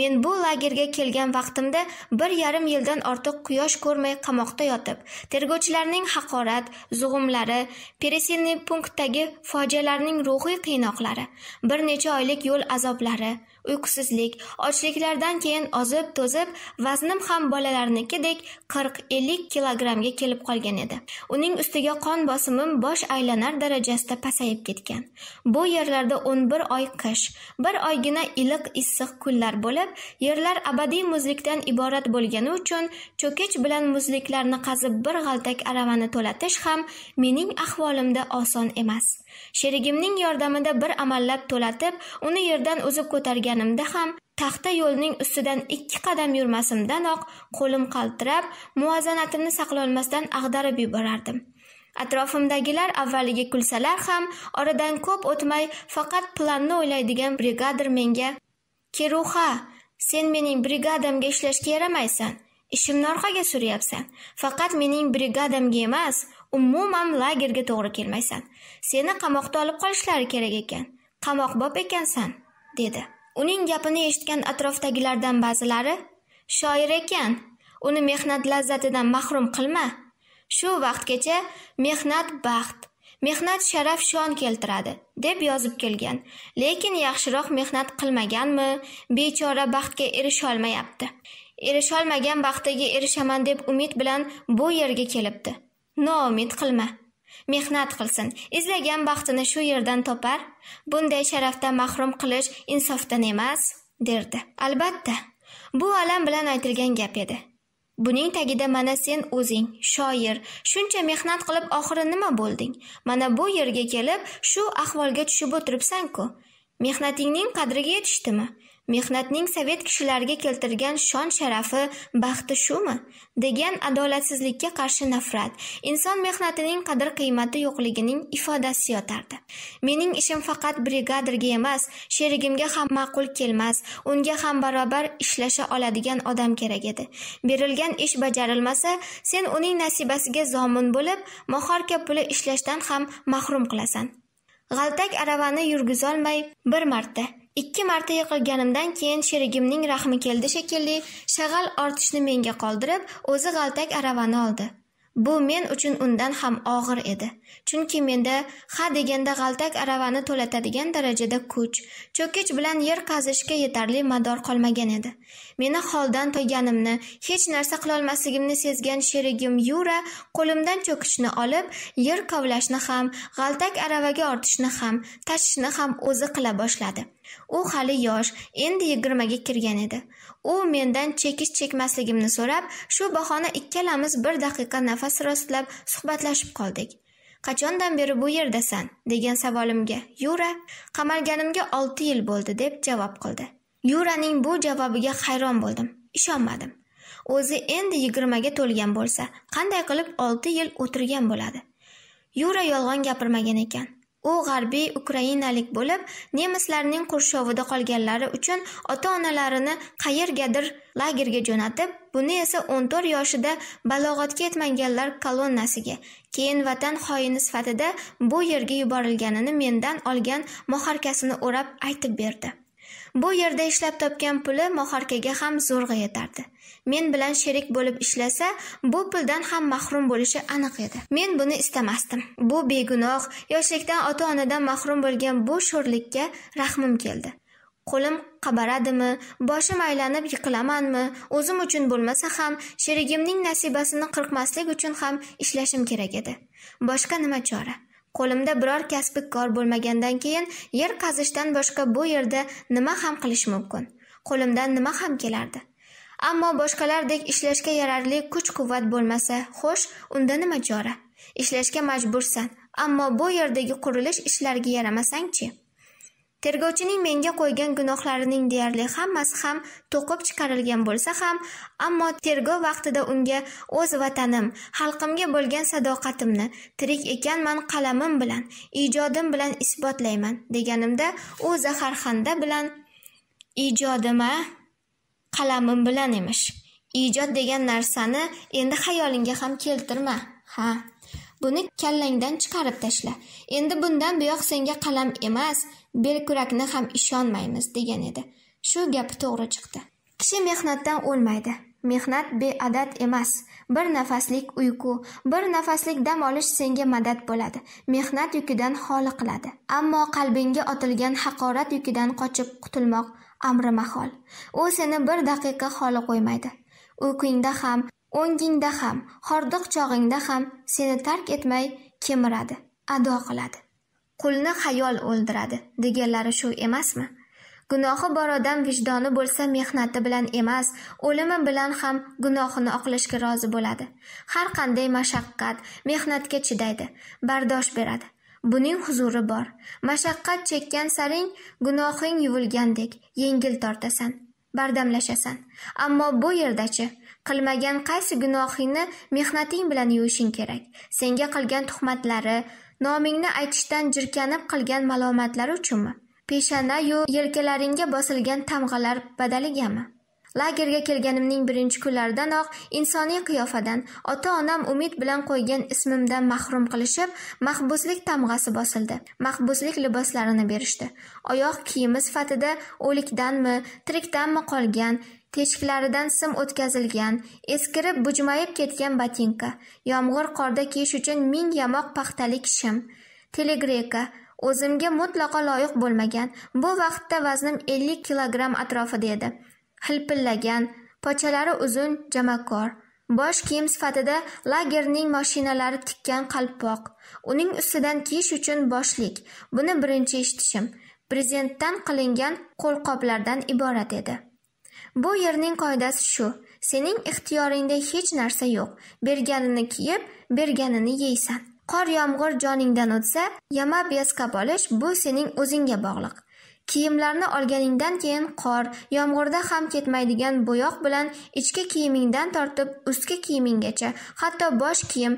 Speaker 1: men bu lagerga kelgan vaqtimda bir yarim yildan ortiq quyosh ko'rmay qamoqda yotib tergovchilarning haqorat zug'umlari peresinni punktdagi fojialarning ruhiy qiynoqlari bir necha oylik yo'l azoblari uyqusizlik ochliklardan keyin ozib to'zib vaznim ham bolalarnikidek qirq ellik kilogrammga kelib qolgan edi uning ustiga qon bosimim bosh aylanar darajasida pasayib ketgan bu yerlarda o'n bir oy qish bir oygina iliq issiq kunlar bo'lib yerlar abadiy muzlikdan iborat bo'lgani uchun cho'kich bilan muzliklarni qazib bir g'altak aravani to'latish ham mening ahvolimda oson emas sherigimning yordamida bir amallab to'latib uni yerdan uzib ko'targanimda ham taxta yo'lning ustidan ikki qadam yurmasimdanoq qo'lim qaltirab muvozanatimni saqlolmasdan ag'darib yuborardim atrofimdagilar avvaliga kulsalar ham oradan ko'p o'tmay faqat planni o'ylaydigan brigadir menga keruha sen mening brigadamga ishlashga yaramaysan ishimni orqaga suryapsan faqat mening brigadamga emas umuman lagerga to'g'ri kelmaysan seni qamoqda olib qolishlari kerak ekan qamoqbob ekansan dedi uning gapini eshitgan atrofdagilardan ba'zilari shoir ekan uni mehnat lazzatidan mahrum qilma shu vaqtgacha mehnat baxt mehnat sharaf shon keltiradi deb yozib kelgan lekin yaxshiroq mehnat qilmaganmi bechora baxtga erisholmayapti erisholmagan baxtiga erishaman deb umid bilan bu yerga kelibdi noumid qilma mehnat qilsin izlagan baxtini shu yerdan topar bunday sharafdan mahrum qilish insofdan emas derdi albatta bu alam bilan aytilgan gap edi buning tagida mana sen o'zing shoir shuncha mehnat qilib oxiri nima bo'lding mana bu yerga kelib shu ahvolga tushib o'tiribsanku ku mehnatingning qadriga yetishdimi mehnatning sovet kishilariga keltirgan shon sharafi baxti shumi degan adolatsizlikka qarshi nafrat inson mehnatining qadr qiymati yo'qligining ifodasi yotardi mening ishim faqat brigadirga emas sherigimga ham ma'qul kelmas unga ham barobar ishlasha oladigan odam kerak edi berilgan ish bajarilmasa sen uning nasibasiga zomin bo'lib mahorka puli ishlashdan ham mahrum qilasan g'altak aravani yurgizolmay bir marta ikki marta yiqilganimdan keyin sherigimning rahmi keldi shekilli shag'al ortishni menga qoldirib o'zi g'altak aravani oldi Bu men uchun undan ham og'ir edi. Chunki menda ha deganda g'altak aravani to'latadigan darajada kuch, cho'kich bilan yer qazishga yetarli mador qolmagan edi. Meni holdan toyganimni, hech narsa qilolmasligimni sezgan sherigim Yura qo'limdan cho'kichni olib, yer kovlashni ham, g'altak aravaga ortishni ham, tashishni ham o'zi qila boshladi. U hali yosh, endi 20 ga kirgan edi. u mendan chekish chekmasligimni so'rab shu bahona ikkalamiz bir daqiqa nafas rostlab suhbatlashib qoldik qachondan beri bu yerdasan degan savolimga yura qamalganimga olti yil bo'ldi deb javob qildi yuraning bu javobiga hayron bo'ldim ishonmadim o'zi endi yigirmaga to'lgan bo'lsa qanday qilib olti yil o'tirgan bo'ladi yura yolg'on gapirmagan ekan u g'arbiy ukrainalik bo'lib nemislarning qurshovida qolganlari uchun ota onalarini qayergadir lagerga jo'natib buni esa 14 yoshida balog'atga yetmaganlar kolonnasiga keyin vatan xoini sifatida bu yerga yuborilganini mendan olgan moharkasini o'rab aytib berdi bu yerda ishlab topgan puli mohorkaga ham zo'rg'a yetardi men bilan sherik bo'lib ishlasa bu puldan ham mahrum bo'lishi aniq edi men buni istamasdim bu begunoh yoshlikdan ota onadan mahrum bo'lgan bu sho'rlikka rahmim keldi qo'lim qabaradimi boshim aylanib yiqilamanmi o'zim uchun bo'lmasa ham sherigimning nasibasini qirqmaslik uchun ham ishlashim kerak edi boshqa nima chora qo'limda biror kasbi kor bo'lmagandan keyin yer qazishdan boshqa bu yerda nima ham qilish mumkin qo'limdan nima ham kelardi ammo boshqalardek ishlashga yararli kuch quvvat bo'lmasa xo'sh unda nima chora ishlashga majbursan ammo bu yerdagi qurilish ishlariga yaramasangchi tergovchining menga qo'ygan gunohlarining deyarli hammasi ham to'qib chiqarilgan bo'lsa ham ammo tergov vaqtida unga o'z vatanim xalqimga bo'lgan sadoqatimni tirik ekanman qalamim bilan ijodim bilan isbotlayman deganimda u zaharxanda bilan ijodima qalamim bilan emish ijod degan narsani endi xayolingga ham keltirma ha buni kallangdan chiqarib tashla endi bundan buyoq senga qalam emas belkurakni ham ishonmaymiz degan edi shu gapi to'g'ri chiqdi kishi mehnatdan o'lmaydi mehnat beadad emas bir nafaslik uyqu bir nafaslik dam olish senga madad bo'ladi mehnat yukidan xoli qiladi ammo qalbingga otilgan haqorat yukidan qochib qutulmoq amri mahol u seni bir daqiqa xoli qo'ymaydi uyqungda ham o'ngingda ham hordiq chog'ingda ham seni tark etmay kemiradi ado qiladi qulni xayol o'ldiradi deganlari shu emasmi gunohi bor odam vijdoni bo'lsa mehnati bilan emas o'limi bilan ham gunohini oqlashga rozi bo'ladi har qanday mashaqqat mehnatga chidaydi bardosh beradi buning huzuri bor mashaqqat chekkan saring gunohing yuvilgandek yengil tortasan bardamlashasan ammo bu yerdachi qilmagan qaysi gunohingni mehnating bilan yuvishing kerak senga qilgan tuhmatlari nomingni aytishdan jirkanib qilgan malomatlari uchunmi peshana yu yelkalaringga bosilgan tamg'alar badaligami lagerga kelganimning birinchi kunlaridanoq insoniy qiyofadan ota onam umid bilan qo'ygan ismimdan mahrum qilishib mahbuslik tamg'asi bosildi mahbuslik liboslarini berishdi oyoq kiyimi sifatida o'likdanmi tirikdanmi qolgan teshiklaridan sim o'tkazilgan eskirib bujmayib ketgan botinka yomg'ir qorda kiyish uchun ming yamoq paxtalik shim telegreka o'zimga mutlaqo loyiq bo'lmagan bu vaqtda vaznim ellik kilogramm atrofida edi hilpillagan pochalari uzun jamakor bosh kiyim sifatida lagerning mashinalari tikkan qalpoq uning ustidan kiyish uchun boshlik buni birinchi eshitishim prezentdan qilingan qo'lqoplardan iborat edi Bu yerning qoidasi shu. Sening ixtiyoringda hech narsa yo'q. Berganini kiyib, berganini yeysan. Qor yomg'ir joningdan o'tsa, yama beska bo'lish bu sening o'zingga bog'liq. Kiyimlarni olganingdan keyin qor, yomg'irda ham ketmaydigan bo'yoq bilan ichki kiyimingdan tortib ustki kiyimingacha, hatto bosh kiyim,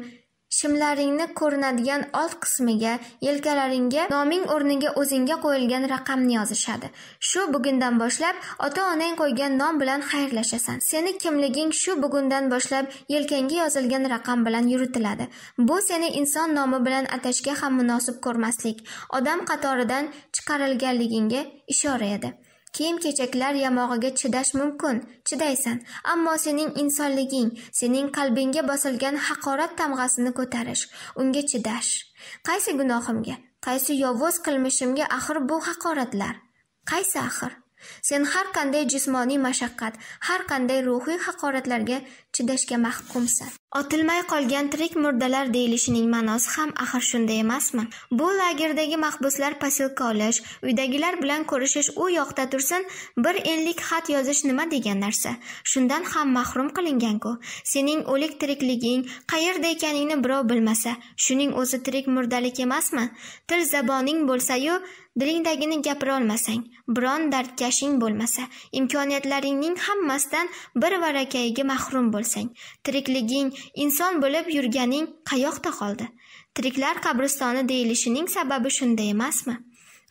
Speaker 1: Shimlaringni ko'rinadigan old qismiga, yelkalaringga noming o'rniga o'zingga qo'yilgan raqamni yozishadi. Shu bugundan boshlab ota-onang qo'ygan nom bilan xayrlashasan. Seni kimliging shu bugundan boshlab yelkangga yozilgan raqam bilan yuritiladi. Bu seni inson nomi bilan atashga ham munosib ko'rmaslik, odam qatoridan chiqarilganligingga ishora edi. kiyim-kechaklar yamog'iga chidash mumkin, chidaysan, ammo sening insonliging, sening qalbingga bosilgan haqorat tamg'asini ko'tarish, unga chidash. Qaysi gunohimga, qaysi yovuz qilmishimga axir bu haqoratlar? Qaysi axir? Sen har qanday jismoniy mashaqqat, har qanday ruhiy haqoratlarga chidashga mahkumsan. Otilmay qolgan tirik murdalar deyilishining ma'nosi ham axir shunda emasmi? Bu lagerdagi mahbuslar posilka olish, uydagilar bilan ko'rishish u yoqda tursin, bir enlik xat yozish nima degan narsa? Shundan ham mahrum qilingan-ku. Sening o'lik tirikliging qayerda ekaningni birov bilmasa, shuning o'zi tirik murdalik emasmi? Til zaboning bo'lsa-yu, dilingdagini gapirolmasang biron dardkashing bo'lmasa imkoniyatlaringning hammasidan bir varakayiga mahrum bo'lsang tirikliging inson bo'lib yurganing qayoqda qoldi tiriklar qabristoni deyilishining sababi shunda emasmi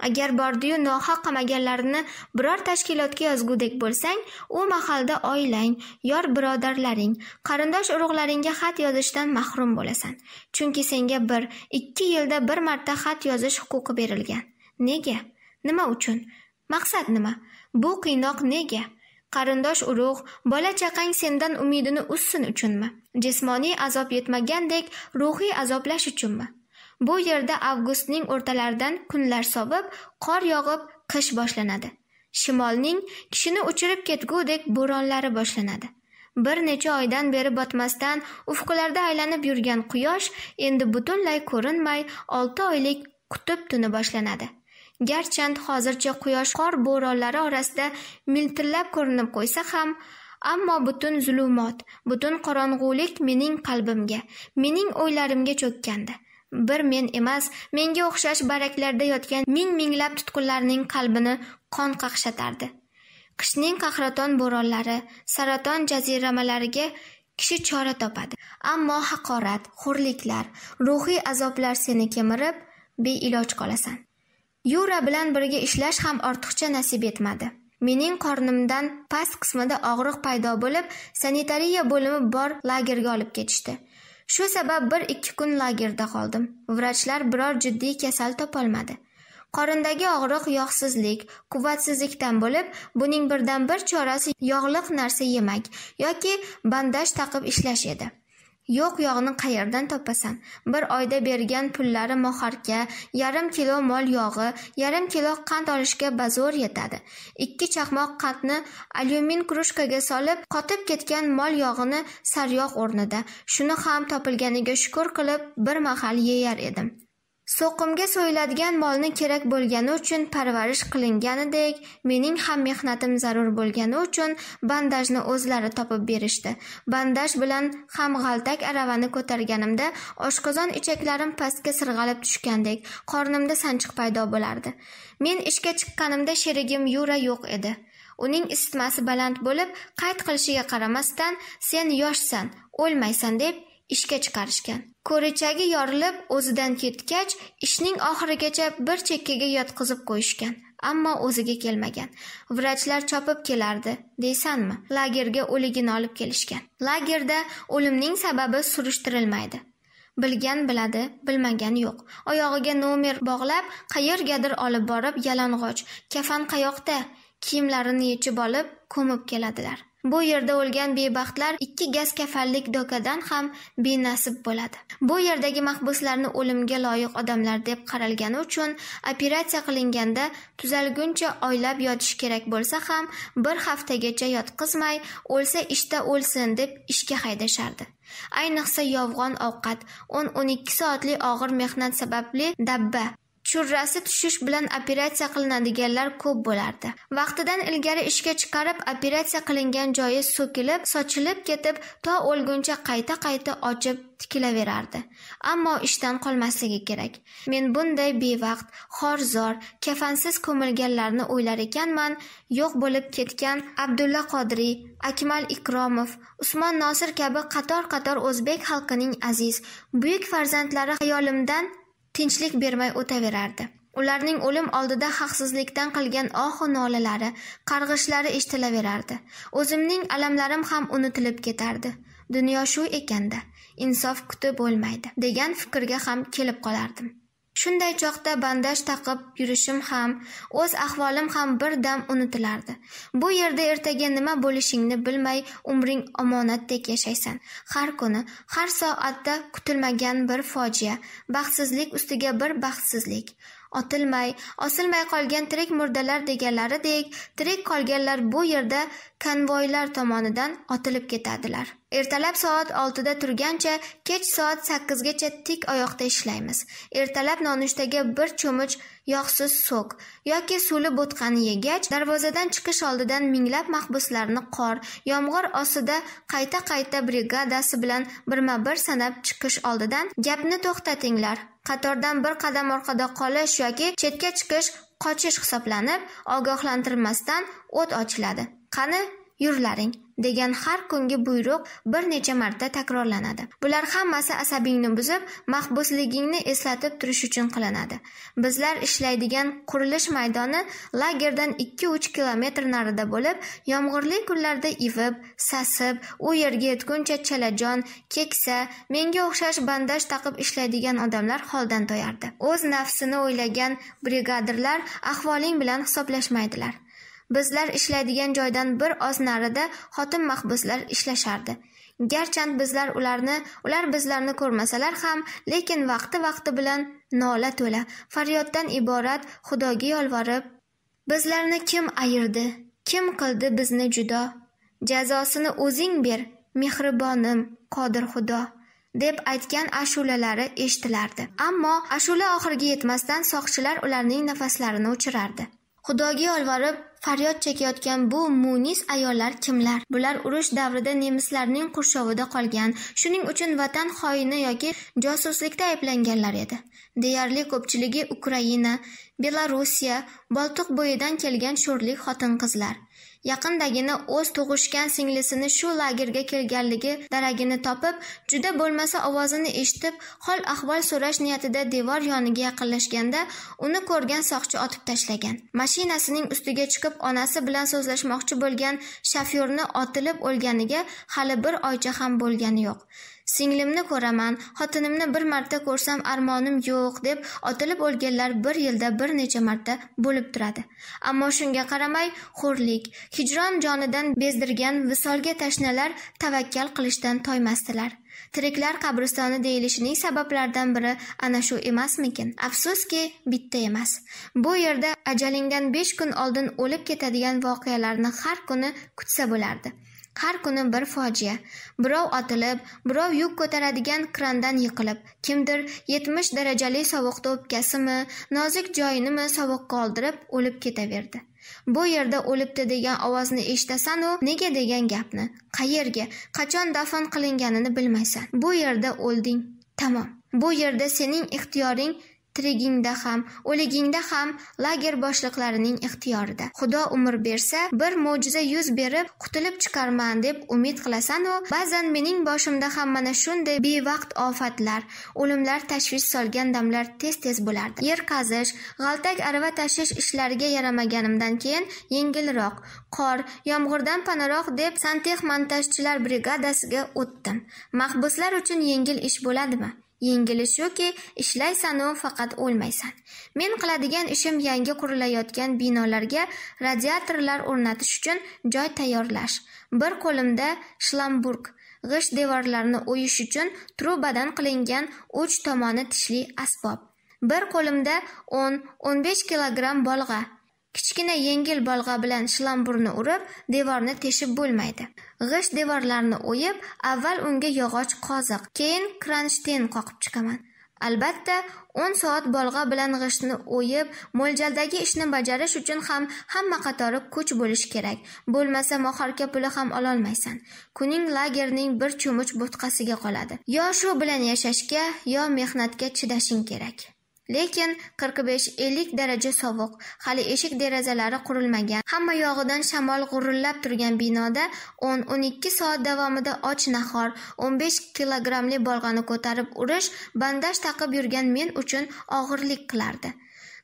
Speaker 1: agar bordiyu nohaq qamaganlarini biror tashkilotga yozgudek bo'lsang u mahalda oilang yor birodarlaring qarindosh urug'laringga xat yozishdan mahrum bo'lasan chunki senga bir ikki yilda bir marta xat yozish huquqi berilgan Nega? Nima uchun? Maqsad nima? Bu qiynoq nega? qarindosh urug' bola chaqang sendan umidini uzsin uchunmi jismoniy azob yetmagandek ruhiy azoblash uchunmi bu yerda avgustning o'rtalaridan kunlar sovib qor yog'ib qish boshlanadi shimolning kishini uchirib ketgudek bo'ronlari boshlanadi bir necha oydan beri botmasdan ufqlarda aylanib yurgan quyosh endi butunlay ko'rinmay olti oylik qutub tuni boshlanadi garchand hozircha qor bo'ronlari orasida miltillab ko'rinib qo'ysa ham ammo butun zulumot butun qorong'ulik mening qalbimga mening o'ylarimga cho'kkandi bir men emas menga o'xshash baraklarda yotgan ming minglab tutqunlarning qalbini qon qaqshatardi qishning qahraton bo'ronlari saraton jaziramalariga kishi chora topadi ammo haqorat xo'rliklar ruhiy azoblar seni kemirib beiloj qolasan yura bilan birga ishlash ham ortiqcha nasib etmadi mening qornimdan past qismida og'riq paydo bo'lib sanitariya bo'limi bor lagerga olib ketishdi shu sabab bir ikki kun lagerda qoldim vrachlar biror jiddiy kasal topolmadi qorindagi og'riq yog'sizlik quvvatsizlikdan bo'lib buning birdan bir chorasi yog'liq narsa yemak yoki bandaj taqib ishlash edi yo'q yog'ni qayerdan topasan bir oyda bergan pullari moharga, yarim kilo mol yog'i yarim kilo qand olishga bazo'r yetadi ikki chaqmoq qandni alyumin krujkaga solib qotib ketgan mol yog'ini saryoq o'rnida shuni ham topilganiga shukur qilib bir mahal yeyar edim So'qimga so'yiladigan molni kerak bo'lgani uchun parvarish qilinganidek, mening ham mehnatim zarur bo'lgani uchun bandajni o'zlari topib berishdi. Bandaj bilan ham g'altak aravani ko'targanimda oshqozon ichaklarim pastga sirg'alib tushgandek, qornimda sanchiq paydo bo'lardi. Men ishga chiqqanimda sherigim Yura yo'q edi. Uning isitmasi baland bo'lib, qayt qilishiga qaramasdan, "Sen yoshsan, o'lmaysan" deb ishga chiqarishgan ko'richagi yorilib o'zidan ketgach ishning oxirigacha bir chekkaga yotqizib qo'yishgan ammo o'ziga kelmagan vrachlar chopib kelardi deysanmi lagerga o'ligini olib kelishgan lagerda o'limning sababi surishtirilmaydi bilgan biladi bilmagan yo'q oyog'iga nomer bog'lab qayergadir olib borib yalang'och kafan qayoqda kiyimlarini yechib olib ko'mib keladilar Bu yerda o'lgan bebaxtlar ikki gaz kafanlik dokadan ham benasib bo'ladi. Bu yerdagi mahbuslarni o'limga loyiq odamlar deb qaralgani uchun operatsiya qilinganda tuzalguncha oylab yotish kerak bo'lsa ham bir haftagacha yotqizmay, o'lsa ishda o'lsin deb ishga haydashardi. Ayniqsa yovg'on ovqat, 10-12 soatli og'ir mehnat sababli dabba shurrasi tushish bilan operatsiya qilinadiganlar ko'p bo'lardi vaqtidan ilgari ishga chiqarib operatsiya qilingan joyi so'kilib sochilib ketib to o'lguncha qayta qayta ochib tikilaverardi ammo ishdan qolmasligi kerak men bunday bevaqt xorzor kafansiz ko'milganlarni o'ylar ekanman yo'q bo'lib ketgan abdulla qodiriy akmal ikromov usmon nosir kabi qator qator o'zbek xalqining aziz buyuk farzandlari xayolimdan tinchlik bermay o'taverardi ularning o'lim oldida haqsizlikdan qilgan ohu nolalari qarg'ishlari eshitilaverardi o'zimning alamlarim ham unutilib ketardi dunyo shu ekanda insof kutib bo'lmaydi degan fikrga ham kelib qolardim shunday choqda bandaj taqib yurishim ham o'z ahvolim ham bir dam unutilardi bu yerda ertaga nima bo'lishingni bilmay umring omonatdek yashaysan har kuni har soatda kutilmagan bir fojia baxtsizlik ustiga bir baxtsizlik otilmay osilmay qolgan tirik murdalar deganlaridek tirik qolganlar bu yerda konvoylar tomonidan otilib ketadilar ertalab soat oltida turgancha kech soat sakkizgacha tik oyoqda ishlaymiz ertalab nonushtaga bir cho'mich yog'siz so'k yoki suli bo'tqani yegach darvozadan chiqish oldidan minglab mahbuslarni qor yomg'ir ostida qayta qayta brigadasi bilan birma bir sanab chiqish oldidan gapni to'xtatinglar qatordan bir qadam orqada qolish yoki chetga chiqish qochish hisoblanib ogohlantirmasdan o't ochiladi qani yurlaring degan har kungi buyruq bir necha marta takrorlanadi bular hammasi asabingni buzib mahbusligingni eslatib turish uchun qilinadi bizlar ishlaydigan qurilish maydoni lagerdan ikki uch kilometr narida bo'lib yomg'irli kunlarda ivib sasib u yerga yetguncha chalajon keksa menga o'xshash bandaj taqib ishlaydigan odamlar holdan toyardi o'z nafsini o'ylagan brigadirlar ahvoling bilan hisoblashmaydilar Bizlar ishlaydigan joydan bir oz narida xotin mahbuslar ishlashardi. Garchand bizlar ularni, ular bizlarni ko'rmasalar ham, lekin vaqti-vaqti bilan nola to'la, faryoddan iborat Xudoga yolvorib, bizlarni kim ayirdi? Kim qildi bizni judo? Jazosini o'zing ber, mehribonim, qodir Xudo. deb aytgan ashulalari eshitilardi ammo ashula oxiriga yetmasdan soqchilar ularning nafaslarini o'chirardi xudoga yolvorib faryod chekayotgan bu munis ayollar kimlar bular urush davrida nemislarning qurshovida qolgan shuning uchun vatan xoini yoki josuslikda ayblanganlar edi deyarli ko'pchiligi ukraina belorussiya boltiq bo'yidan kelgan sho'rlik xotin qizlar yaqindagina o'z tug'ishgan singlisini shu lagerga kelganligi daragini topib juda bo'lmasa ovozini eshitib hol ahvol so'rash niyatida devor yoniga yaqinlashganda uni ko'rgan soqchi otib tashlagan mashinasining ustiga chiqib onasi bilan so'zlashmoqchi bo'lgan shofyorni otilib o'lganiga hali bir oycha ham bo'lgani yo'q singlimni ko'raman xotinimni bir marta ko'rsam armonim yo'q deb otilib o'lganlar bir yilda bir necha marta bo'lib turadi ammo shunga qaramay xo'rlik hijron jonidan bezdirgan visolga tashnalar tavakkal qilishdan toymasdilar tiriklar qabristoni deyilishining sabablaridan biri ana shu emasmikin afsuski bitta emas bu yerda ajalingdan besh kun oldin o'lib ketadigan voqealarni har kuni kutsa bo'lardi har kuni bir fojia birov otilib birov yuk ko'taradigan krandan yiqilib kimdir yetmish darajali sovuqda o'pkasimi nozik joyinimi sovuqqa oldirib o'lib ketaverdi bu yerda o'libdi degan ovozni eshitasanu nega degan gapni qayerga qachon dafn qilinganini bilmaysan bu yerda o'lding tamom bu yerda sening ixtiyoring tirigingda ham o'ligingda ham lager boshliqlarining ixtiyorida xudo umr bersa bir mo'jiza yuz berib qutulib chiqarman deb umid qilasanu ba'zan mening boshimda ham mana shunday bevaqt ofatlar o'limlar tashvish solgan damlar tez tez bo'lardi yer qazish g'altak arava tashish ishlariga yaramaganimdan keyin yengilroq qor yomg'irdan panaroq deb santex montajchilar brigadasiga o'tdim mahbuslar uchun yengil ish bo'ladimi Yengili shuki, ishlaysan-u, faqat o'lmaysan. Men qiladigan ishim yangi qurilayotgan binolarga radiatorlar o'rnatish uchun joy tayyorlash. Bir qo'limda shlamburg, g'isht devorlarni o'yish uchun trubadan qilingan uch tomoni tishli asbob. Bir qo'limda 10-15 kilogramm bolg'a, kichkina yengil bolg'a bilan shlamburni urib devorni teshib bo'lmaydi g'isht devorlarni o'yib avval unga yog'och qoziq keyin kranshten qoqib chiqaman albatta o'n soat bolg'a bilan g'ishtni o'yib mo'ljaldagi ishni bajarish uchun ham hamma qatori kuch bo'lishi kerak bo'lmasa mohorka puli ham ololmaysan kuning lagerning bir cho'mich bo'tqasiga qoladi yo shu bilan yashashga yo mehnatga chidashing kerak lekin 45-50 daraja sovuq hali eshik derazalari qurilmagan hamma yog'idan shamol g'urillab turgan binoda 10-12 soat davomida och nahor 15 kilogrammli bolg'ani ko'tarib urish bandaj taqib yurgan men uchun og'irlik qilardi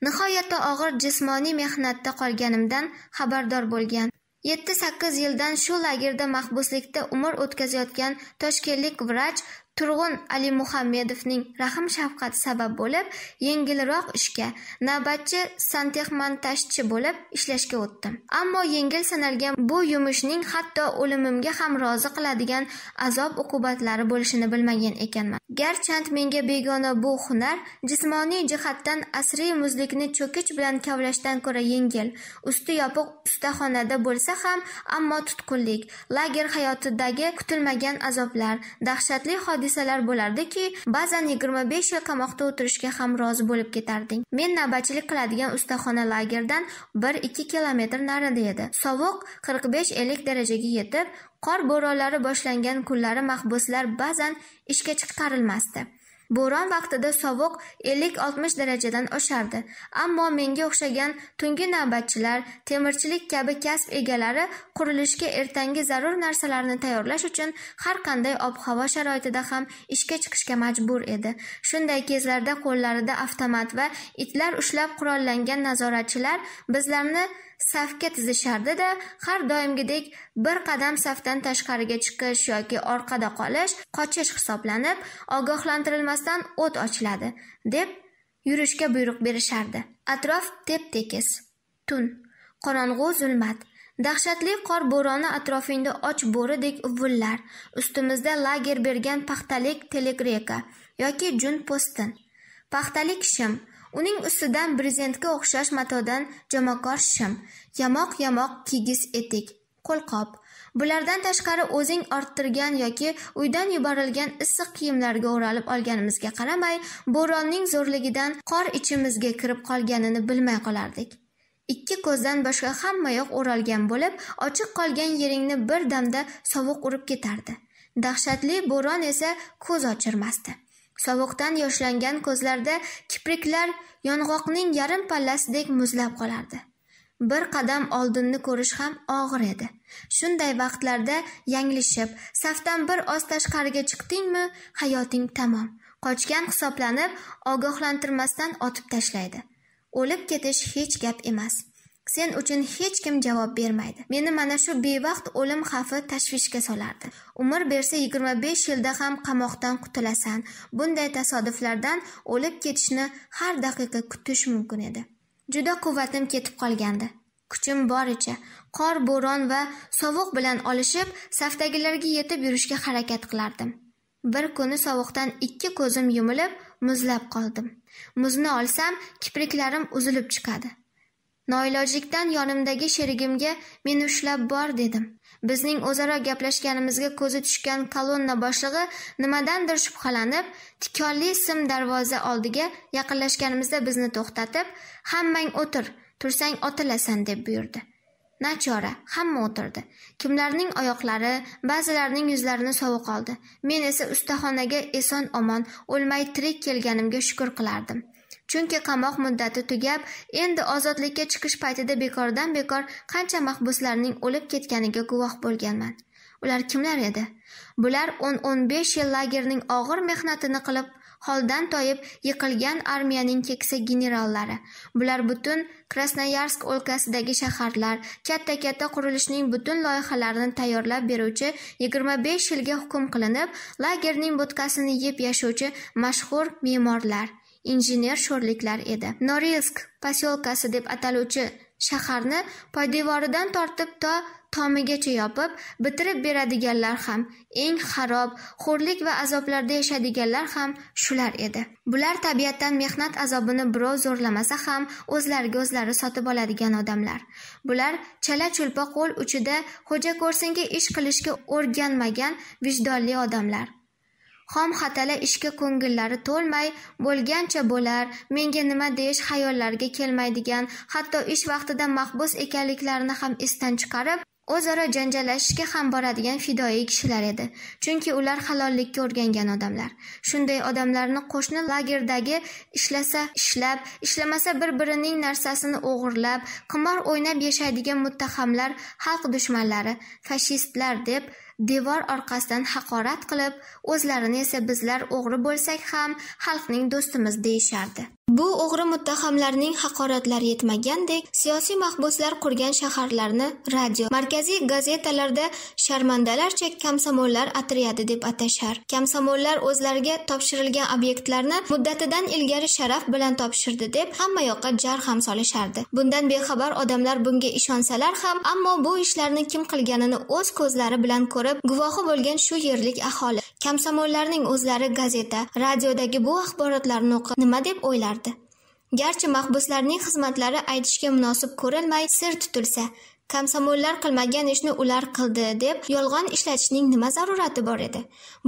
Speaker 1: nihoyatda og'ir jismoniy mehnatda qolganimdan xabardor bo'lgan 7-8 yildan shu lagerda mahbuslikda umr o'tkazayotgan toshkentlik vrach Turg'un Alimuhammedovning rahm-shafqati sabab bo'lib, yengilroq ishga, navbatchi santexmontajchi bo'lib ishlashga o'tdim. Ammo yengil sanalgan bu yumushning hatto o'limimga ham rozi qiladigan azob uqubatlari bo'lishini bilmagan ekanman. Garchand menga begona bu hunar jismoniy jihatdan asriy muzlikni cho'kich bilan kavlashdan ko'ra yengil, usti yopiq ustaxonada bo'lsa ham, ammo tutqunlik, lager hayotidagi kutilmagan azoblar, dahshatli hodisalar bo'lardiki ba'zan yigirma besh yil qamoqda o'tirishga ham rozi bo'lib ketarding men navbatchilik qiladigan ustaxona lagerdan bir ikki kilometr narida edi sovuq qirq besh ellik darajaga yetib qor bo'ronlari boshlangan kunlari mahbuslar ba'zan ishga chiqarilmasdi Bo'ron vaqtida sovuq 50-60 darajadan oshardi. Ammo menga o'xshagan tungi navbatchilar, temirchilik kabi kasb egalari qurilishga ertangi zarur narsalarni tayyorlash uchun har qanday ob-havo sharoitida ham ishga chiqishga majbur edi. Shunday kezlarda qo'llarida avtomat va itlar ushlab qurollangan nazoratchilar bizlarni safga tizishardi-da, har doimgidek bir qadam safdan tashqariga chiqish yoki orqada qolish qochish hisoblanib, ogohlantirilmasdan o't ochiladi, deb yurishga buyruq berishardi. Atrof tep-tekis. Tun, qorong'u zulmat. Dahshatli qor bo'roni atrofingda och bo'ridek uvullar, ustimizda lager bergan paxtalik telegreka yoki jun po'stin, paxtalik shim, uning ustidan brezentga o'xshash matodan jamoqor shim yamoq yamoq kigiz etik qo'lqop bulardan tashqari o'zing orttirgan yoki uydan yuborilgan issiq kiyimlarga o'ralib olganimizga qaramay bo'ronning zo'rligidan qor ichimizga kirib qolganini bilmay qolardik ikki ko'zdan boshqa hamma yoq o'ralgan bo'lib ochiq qolgan yeringni bir damda sovuq urib ketardi dahshatli bo'ron esa ko'z ochirmasdi sovuqdan yoshlangan ko'zlarda kipriklar yong'oqning yarim pallasidek muzlab qolardi bir qadam oldinni ko'rish ham og'ir edi shunday vaqtlarda yanglishib safdan bir oz tashqariga chiqdingmi hayoting tamom qochgan hisoblanib ogohlantirmasdan otib tashlaydi o'lib ketish hech gap emas sen uchun hech kim javob bermaydi meni mana shu bevaqt o'lim xavfi tashvishga solardi umr bersa yigirma besh yilda ham qamoqdan qutulasan bunday tasodiflardan o'lib ketishni har daqiqa kutish mumkin edi juda quvvatim ketib qolgandi kuchim boricha qor bo'ron va sovuq bilan olishib safdagilarga yetib yurishga harakat qilardim bir kuni sovuqdan ikki ko'zim yumilib muzlab qoldim muzni olsam kipriklarim uzilib chiqadi Noilojlikdan yonimdagi sherigimga "Meni ushlab bor", dedim. Bizning o'zaro gaplashganimizga ko'zi tushgan kolonna boshlig'i nimadandir shubhalanib, tikonli sim darvoza oldiga yaqinlashganimizda bizni to'xtatib, "Hammang o'tir, tursang otilasan" deb buyurdi. Nachora, hamma o'tirdi. Kimlarning oyoqlari, ba'zilarining yuzlarini sovuq oldi. Men esa ustaxonaga eson-omon, o'lmay tirik kelganimga shukr qilardim. chunki qamoq muddati tugab endi ozodlikka chiqish paytida bekordan bekor qancha mahbuslarning o'lib ketganiga guvoh bo'lganman ular kimlar edi bular o'n o'n besh yil lagerning og'ir mehnatini qilib holdan toyib yiqilgan armiyaning keksa generallari bular butun krasnoyarsk o'lkasidagi shaharlar katta katta qurilishning butun loyihalarini tayyorlab beruvchi yigirma besh yilga hukm qilinib lagerning butkasini yeb yashovchi mashhur me'morlar injener sho'rliklar edi norilsk posyolkasi deb ataluvchi shaharni poydevoridan tortib to tomigacha yopib bitirib beradiganlar ham eng xarob xo'rlik va azoblarda yashadiganlar ham shular edi bular tabiatdan mehnat azobini birov zo'rlamasa ham o'zlariga o'zlari sotib oladigan odamlar bular chala chulpa qo'l uchida xo'ja ko'rsinga ish qilishga o'rganmagan vijdonli odamlar xom xatala ishga ko'ngillari to'lmay bo'lgancha bo'lar menga nima deyish xayollariga kelmaydigan hatto ish vaqtida mahbus ekanliklarini ham esdan chiqarib o'zaro janjallashishga ham boradigan fidoyi kishilar edi chunki ular halollikka o'rgangan odamlar shunday odamlarni qo'shni lagerdagi ishlasa ishlab ishlamasa bir birining narsasini o'g'irlab qimor o'ynab yashaydigan muttahamlar xalq dushmanlari fashistlar deb devor orqasidan haqorat qilib, o'zlarini esa bizlar o'g'ri bo'lsak ham xalqning do'stimiz deyishardi. Bu o'g'ri muttahamlarning haqoratlari yetmagandek, siyosiy mahbuslar qurgan shaharlarni radio, markaziy gazetalarda sharmandalarcha komsomollar otryadi deb atashar. Komsomollar o'zlariga topshirilgan obyektlarni muddatidan ilgari sharaf bilan topshirdi deb hamma yoqqa jar ham solishardi. Bundan bexabar odamlar bunga ishonsalar ham, ammo bu ishlarni kim qilganini o'z ko'zlari bilan ko'rib qilib guvohi bo'lgan shu yerlik aholi komsomollarning o'zlari gazeta radiodagi bu axborotlarni o'qib nima deb o'ylardi garchi mahbuslarning xizmatlari aytishga munosib ko'rilmay sir tutilsa komsomollar qilmagan ishni ular qildi deb yolg'on ishlatishning nima zarurati bor edi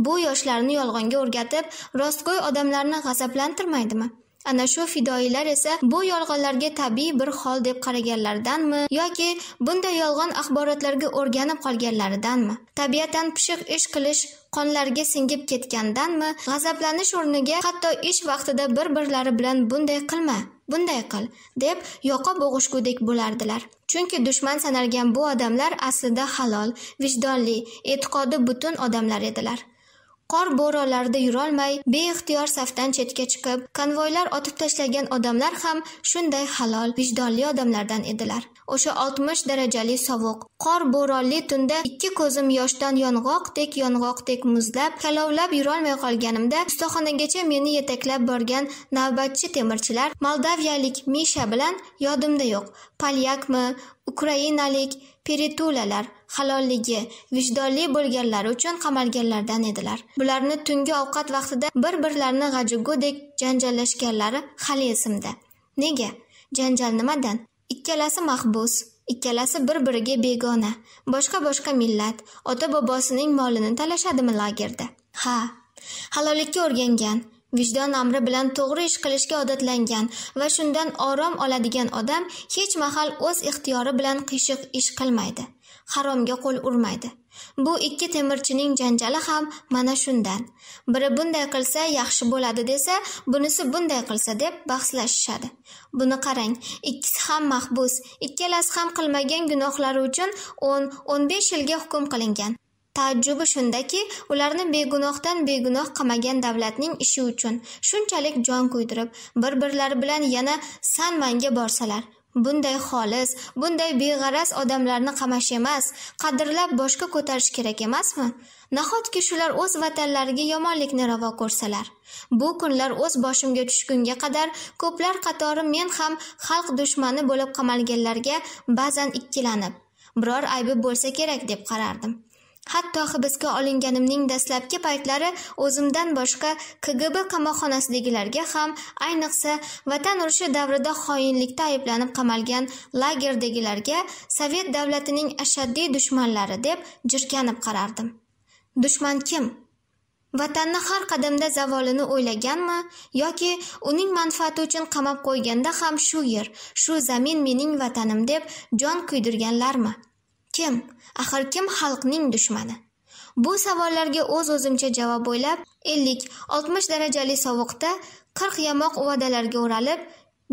Speaker 1: bu yoshlarni yolg'onga o'rgatib rostgo'y odamlarni g'azablantirmaydimi ana shu fidoyilar esa bu yolg'onlarga tabiiy bir hol deb qaraganlaridanmi yoki bunday yolg'on axborotlarga o'rganib qolganlaridanmi tabiatan pishiq ish qilish qonlariga singib ketgandanmi g'azablanish o'rniga hatto ish vaqtida bir birlari bilan bunday qilma bunday qil deb yoqa bo'g'ishgudek bo'lardilar chunki dushman sanalgan bu odamlar aslida halol vijdonli e'tiqodi butun odamlar edilar qor bo'ronlarida yurolmay beixtiyor safdan chetga chiqib konvoylar otib tashlagan odamlar ham shunday halol vijdonli odamlardan edilar o'sha oltmish darajali sovuq qor bo'ronli tunda ikki ko'zim yoshdan yong'oqdek yong'oqdek muzlab kalovlab yurolmay qolganimda ustaxonagacha meni yetaklab borgan navbatchi temirchilar moldaviyalik misha bilan yodimda yo'q polyakmi ukrainalik peritulalar halolligi vijdonli bo'lganlari uchun qamalganlardan edilar bularni tungi ovqat vaqtida bir birlarini g'ajigudek janjallashganlari hali esimda nega janjal nimadan ikkalasi mahbus ikkalasi bir biriga begona boshqa boshqa millat ota bobosining molini talashadimi lagerda ha halollikka o'rgangan vijdon amri bilan to'g'ri ish qilishga odatlangan va shundan orom oladigan odam hech mahal o'z ixtiyori bilan qiyshiq ish qilmaydi haromga qo'l urmaydi Bu ikki temirchining janjali ham mana shundan. Biri bunday qilsa yaxshi bo'ladi desa, bunisi bunday qilsa deb bahslashishadi. Buni qarang, ikkisi ham mahbus, ikkalasi ham qilmagan gunohlari uchun 10-15 yilga hukm qilingan. Taajjubi shundaki, ularni begunohdan begunoh qamagan davlatning ishi uchun shunchalik jon kuydirib, bir-birlari bilan yana san manga borsalar, bunday xolis bunday beg'araz odamlarni qamash emas qadrlab boshga ko'tarish kerak emasmi nahotki shular o'z vatanlariga yomonlikni ravo ko'rsalar bu kunlar o'z boshimga tushgunga qadar ko'plar qatori men ham xalq dushmani bo'lib qamalganlarga ba'zan ikkilanib biror aybi bo'lsa kerak deb qarardim hatto hibsga olinganimning dastlabki paytlari o'zimdan boshqa kgb qamoqxonasidagilarga ham ayniqsa vatan urushi davrida xoinlikda ayblanib qamalgan lagerdagilarga sovet davlatining ashaddiy dushmanlari deb jirkanib qarardim dushman kim vatanni har qadamda zavolini o'ylaganmi yoki uning manfaati uchun qamab qo'yganda ham shu yer shu zamin mening vatanim deb jon kuydirganlarmi Kim? Axir kim xalqning dushmani? Bu savollarga o'z-o'zimcha javob o'ylab, 50-60 darajali sovuqda 40 yamoq uvadalarga o'ralib,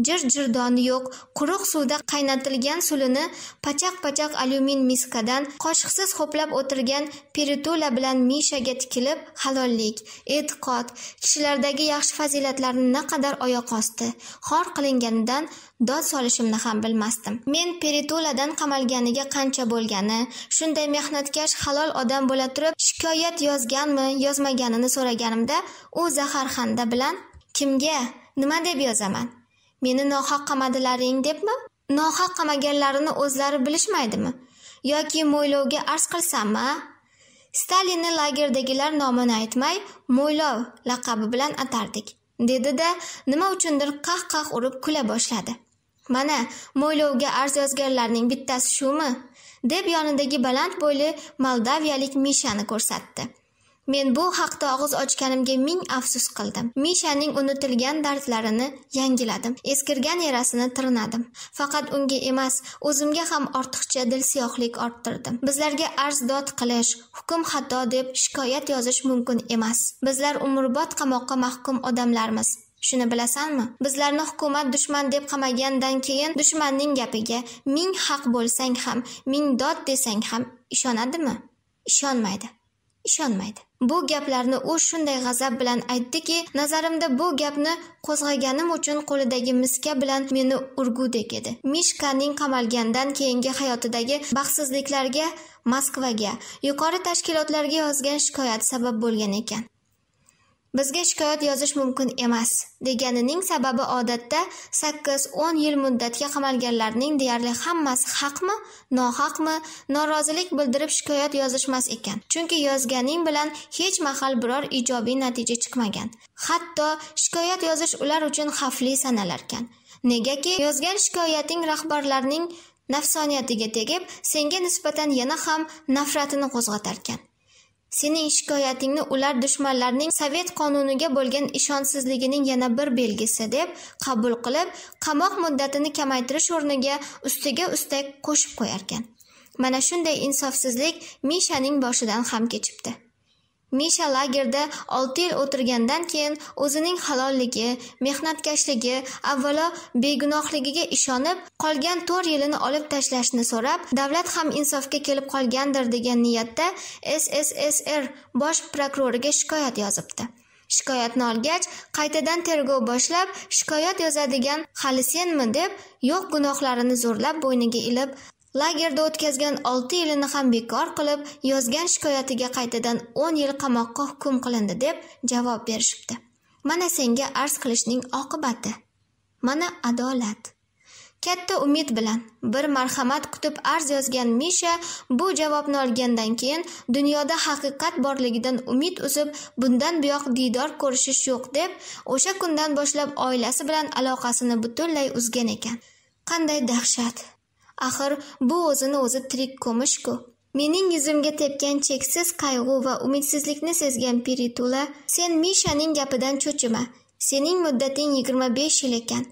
Speaker 1: jir jirdoni yo'q quruq suvda qaynatilgan sulini pachaq pachaq alyumin miskadan qoshiqsiz ho'plab o'tirgan peritula bilan mishaga tikilib halollik e'tiqod kishilardagi yaxshi fazilatlarni naqadar oyoq osti xor qilinganidan dod solishimni ham bilmasdim men peritoladan qamalganiga qancha bo'lgani shunday mehnatkash halol odam bo'la turib shikoyat yozganmi yozmaganini so'raganimda u zaharxanda bilan kimga nima deb yozaman meni nohaq qamadilaring debmi nohaq qamaganlarini o'zlari bilishmaydimi yoki mo'ylovga arz qilsammi stalinni lagerdagilar nomini aytmay mo'ylov laqabi bilan atardik dedi da nima uchundir qah qah urib kula boshladi mana mo'ylovga arz yozganlarning bittasi shumi deb yonidagi baland bo'yli moldaviyalik mishani ko'rsatdi men bu haqda og'iz ochganimga ming afsus qildim mishaning unutilgan dardlarini yangiladim eskirgan yarasini tirnadim faqat unga emas o'zimga ham ortiqcha dilsiyohlik orttirdim bizlarga dod qilish hukm xato deb shikoyat yozish mumkin emas bizlar umrbod qamoqqa mahkum odamlarmiz shuni bilasanmi bizlarni hukumat dushman deb qamagandan keyin dushmanning gapiga ming haq bo'lsang ham ming dod desang ham ishonadimi ishonmaydi ishonmaydi bu gaplarni u shunday g'azab bilan aytdiki nazarimda bu gapni qo'zg'aganim uchun qo'lidagi miska bilan meni urgudek edi mishkaning qamalgandan keyingi hayotidagi baxtsizliklarga moskvaga yuqori tashkilotlarga yozgan shikoyati sabab bo'lgan ekan bizga shikoyat yozish mumkin emas deganining sababi odatda sakkiz o'n yil muddatga qamalganlarning deyarli hammasi haqmi nohaqmi norozilik bildirib shikoyat yozishmas ekan chunki yozganing bilan hech mahal biror ijobiy natija chiqmagan hatto shikoyat yozish ular uchun xavfli sanalarkan negaki yozgan shikoyating rahbarlarning nafsoniyatiga tegib senga nisbatan yana ham nafratini qo'zg'atarkan Sening shikoyatingni ular dushmanlarning Sovet qonuniga bo'lgan ishonchsizligining yana bir belgisi deb qabul qilib, qamoq muddatini kamaytirish o'rniga ustiga ustak qo'shib qo'yarkan. Mana shunday insofsizlik Mishaning boshidan ham kechibdi. misha lagerda olti yil o'tirgandan keyin o'zining halolligi mehnatkashligi avvalo begunohligiga ishonib qolgan to'rt yilini olib tashlashni so'rab davlat ham insofga kelib qolgandir degan niyatda sssr bosh prokuroriga shikoyat yozibdi shikoyatni olgach qaytadan tergov boshlab shikoyat yozadigan hali senmi deb yo'q gunohlarini zo'rlab bo'yniga ilib lagerda o'tkazgan olti yilini ham bekor qilib yozgan shikoyatiga qaytadan o'n yil qamoqqa hukm qilindi deb javob berishibdi mana senga arz qilishning oqibati mana adolat katta umid bilan bir marhamat kutib arz yozgan misha bu javobni olgandan keyin dunyoda haqiqat borligidan umid uzib bundan buyoq diydor ko'rishish yo'q deb o'sha kundan boshlab oilasi bilan aloqasini butunlay uzgan ekan qanday dahshat axir bu o'zini o'zi tirik ko'mishku mening yuzimga tepgan cheksiz qayg'u va umidsizlikni sezgan piritula sen mishaning gapidan cho'chima sening muddating yigirma besh yil ekan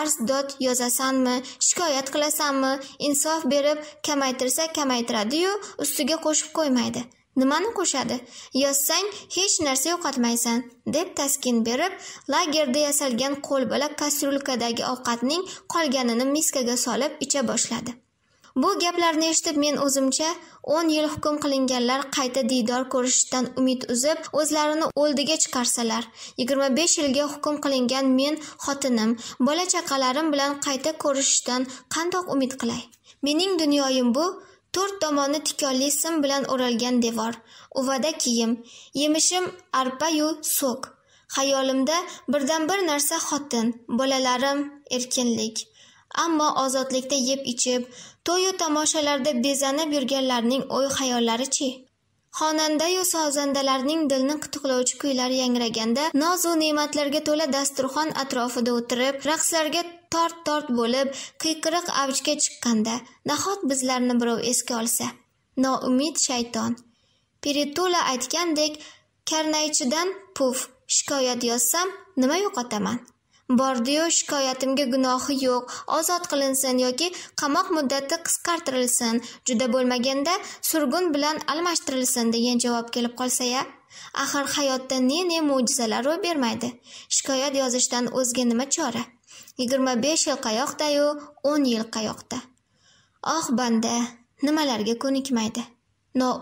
Speaker 1: arz dod yozasanmi shikoyat qilasanmi insof berib kamaytirsa kamaytiradiyu ustiga qo'shib qo'ymaydi nimani qo'shadi yozsang hech narsa yo'qotmaysan deb taskin berib lagerda yasalgan qo'lbola kastrulkadagi ovqatning qolganini miskaga solib icha boshladi bu gaplarni eshitib men o'zimcha o'n yil hukm qilinganlar qayta diydor ko'rishdan umid uzib o'zlarini o'ldiga chiqarsalar yigirma besh yilga hukm qilingan men xotinim bola chaqalarim bilan qayta ko'rishishdan qandoq umid qilay mening dunyoyim bu to'rt tomoni tikonli sim bilan o'ralgan devor uvada kiyim yemishim arpayu so'k xayolimda birdan bir narsa xotin bolalarim erkinlik ammo ozodlikda yeb ichib to'yu tomoshalarda bezanib yurganlarning o'y xayollarichi xonandayu sozandalarning dilni qitiqlovchi kuylari yangraganda nozu ne'matlarga to'la dasturxon atrofida o'tirib raqslarga tort tort bo'lib qiyqiriq avjga chiqqanda nahot bizlarni birov esga olsa noumid shayton peritula aytgandek karnaychidan puf shikoyat yozsam nima yo'qotaman bordiyu shikoyatimga gunohi yo'q ozod qilinsin yoki qamoq muddati qisqartirilsin juda bo'lmaganda surgun bilan almashtirilsin degan javob kelib qolsa ya axir hayotda ne ne mo'jizalar ro'y bermaydi shikoyat yozishdan o'zga nima chora yigirma besh yil qayoqdayu o'n yil qayoqda oh banda nimalarga ko'nikmaydi no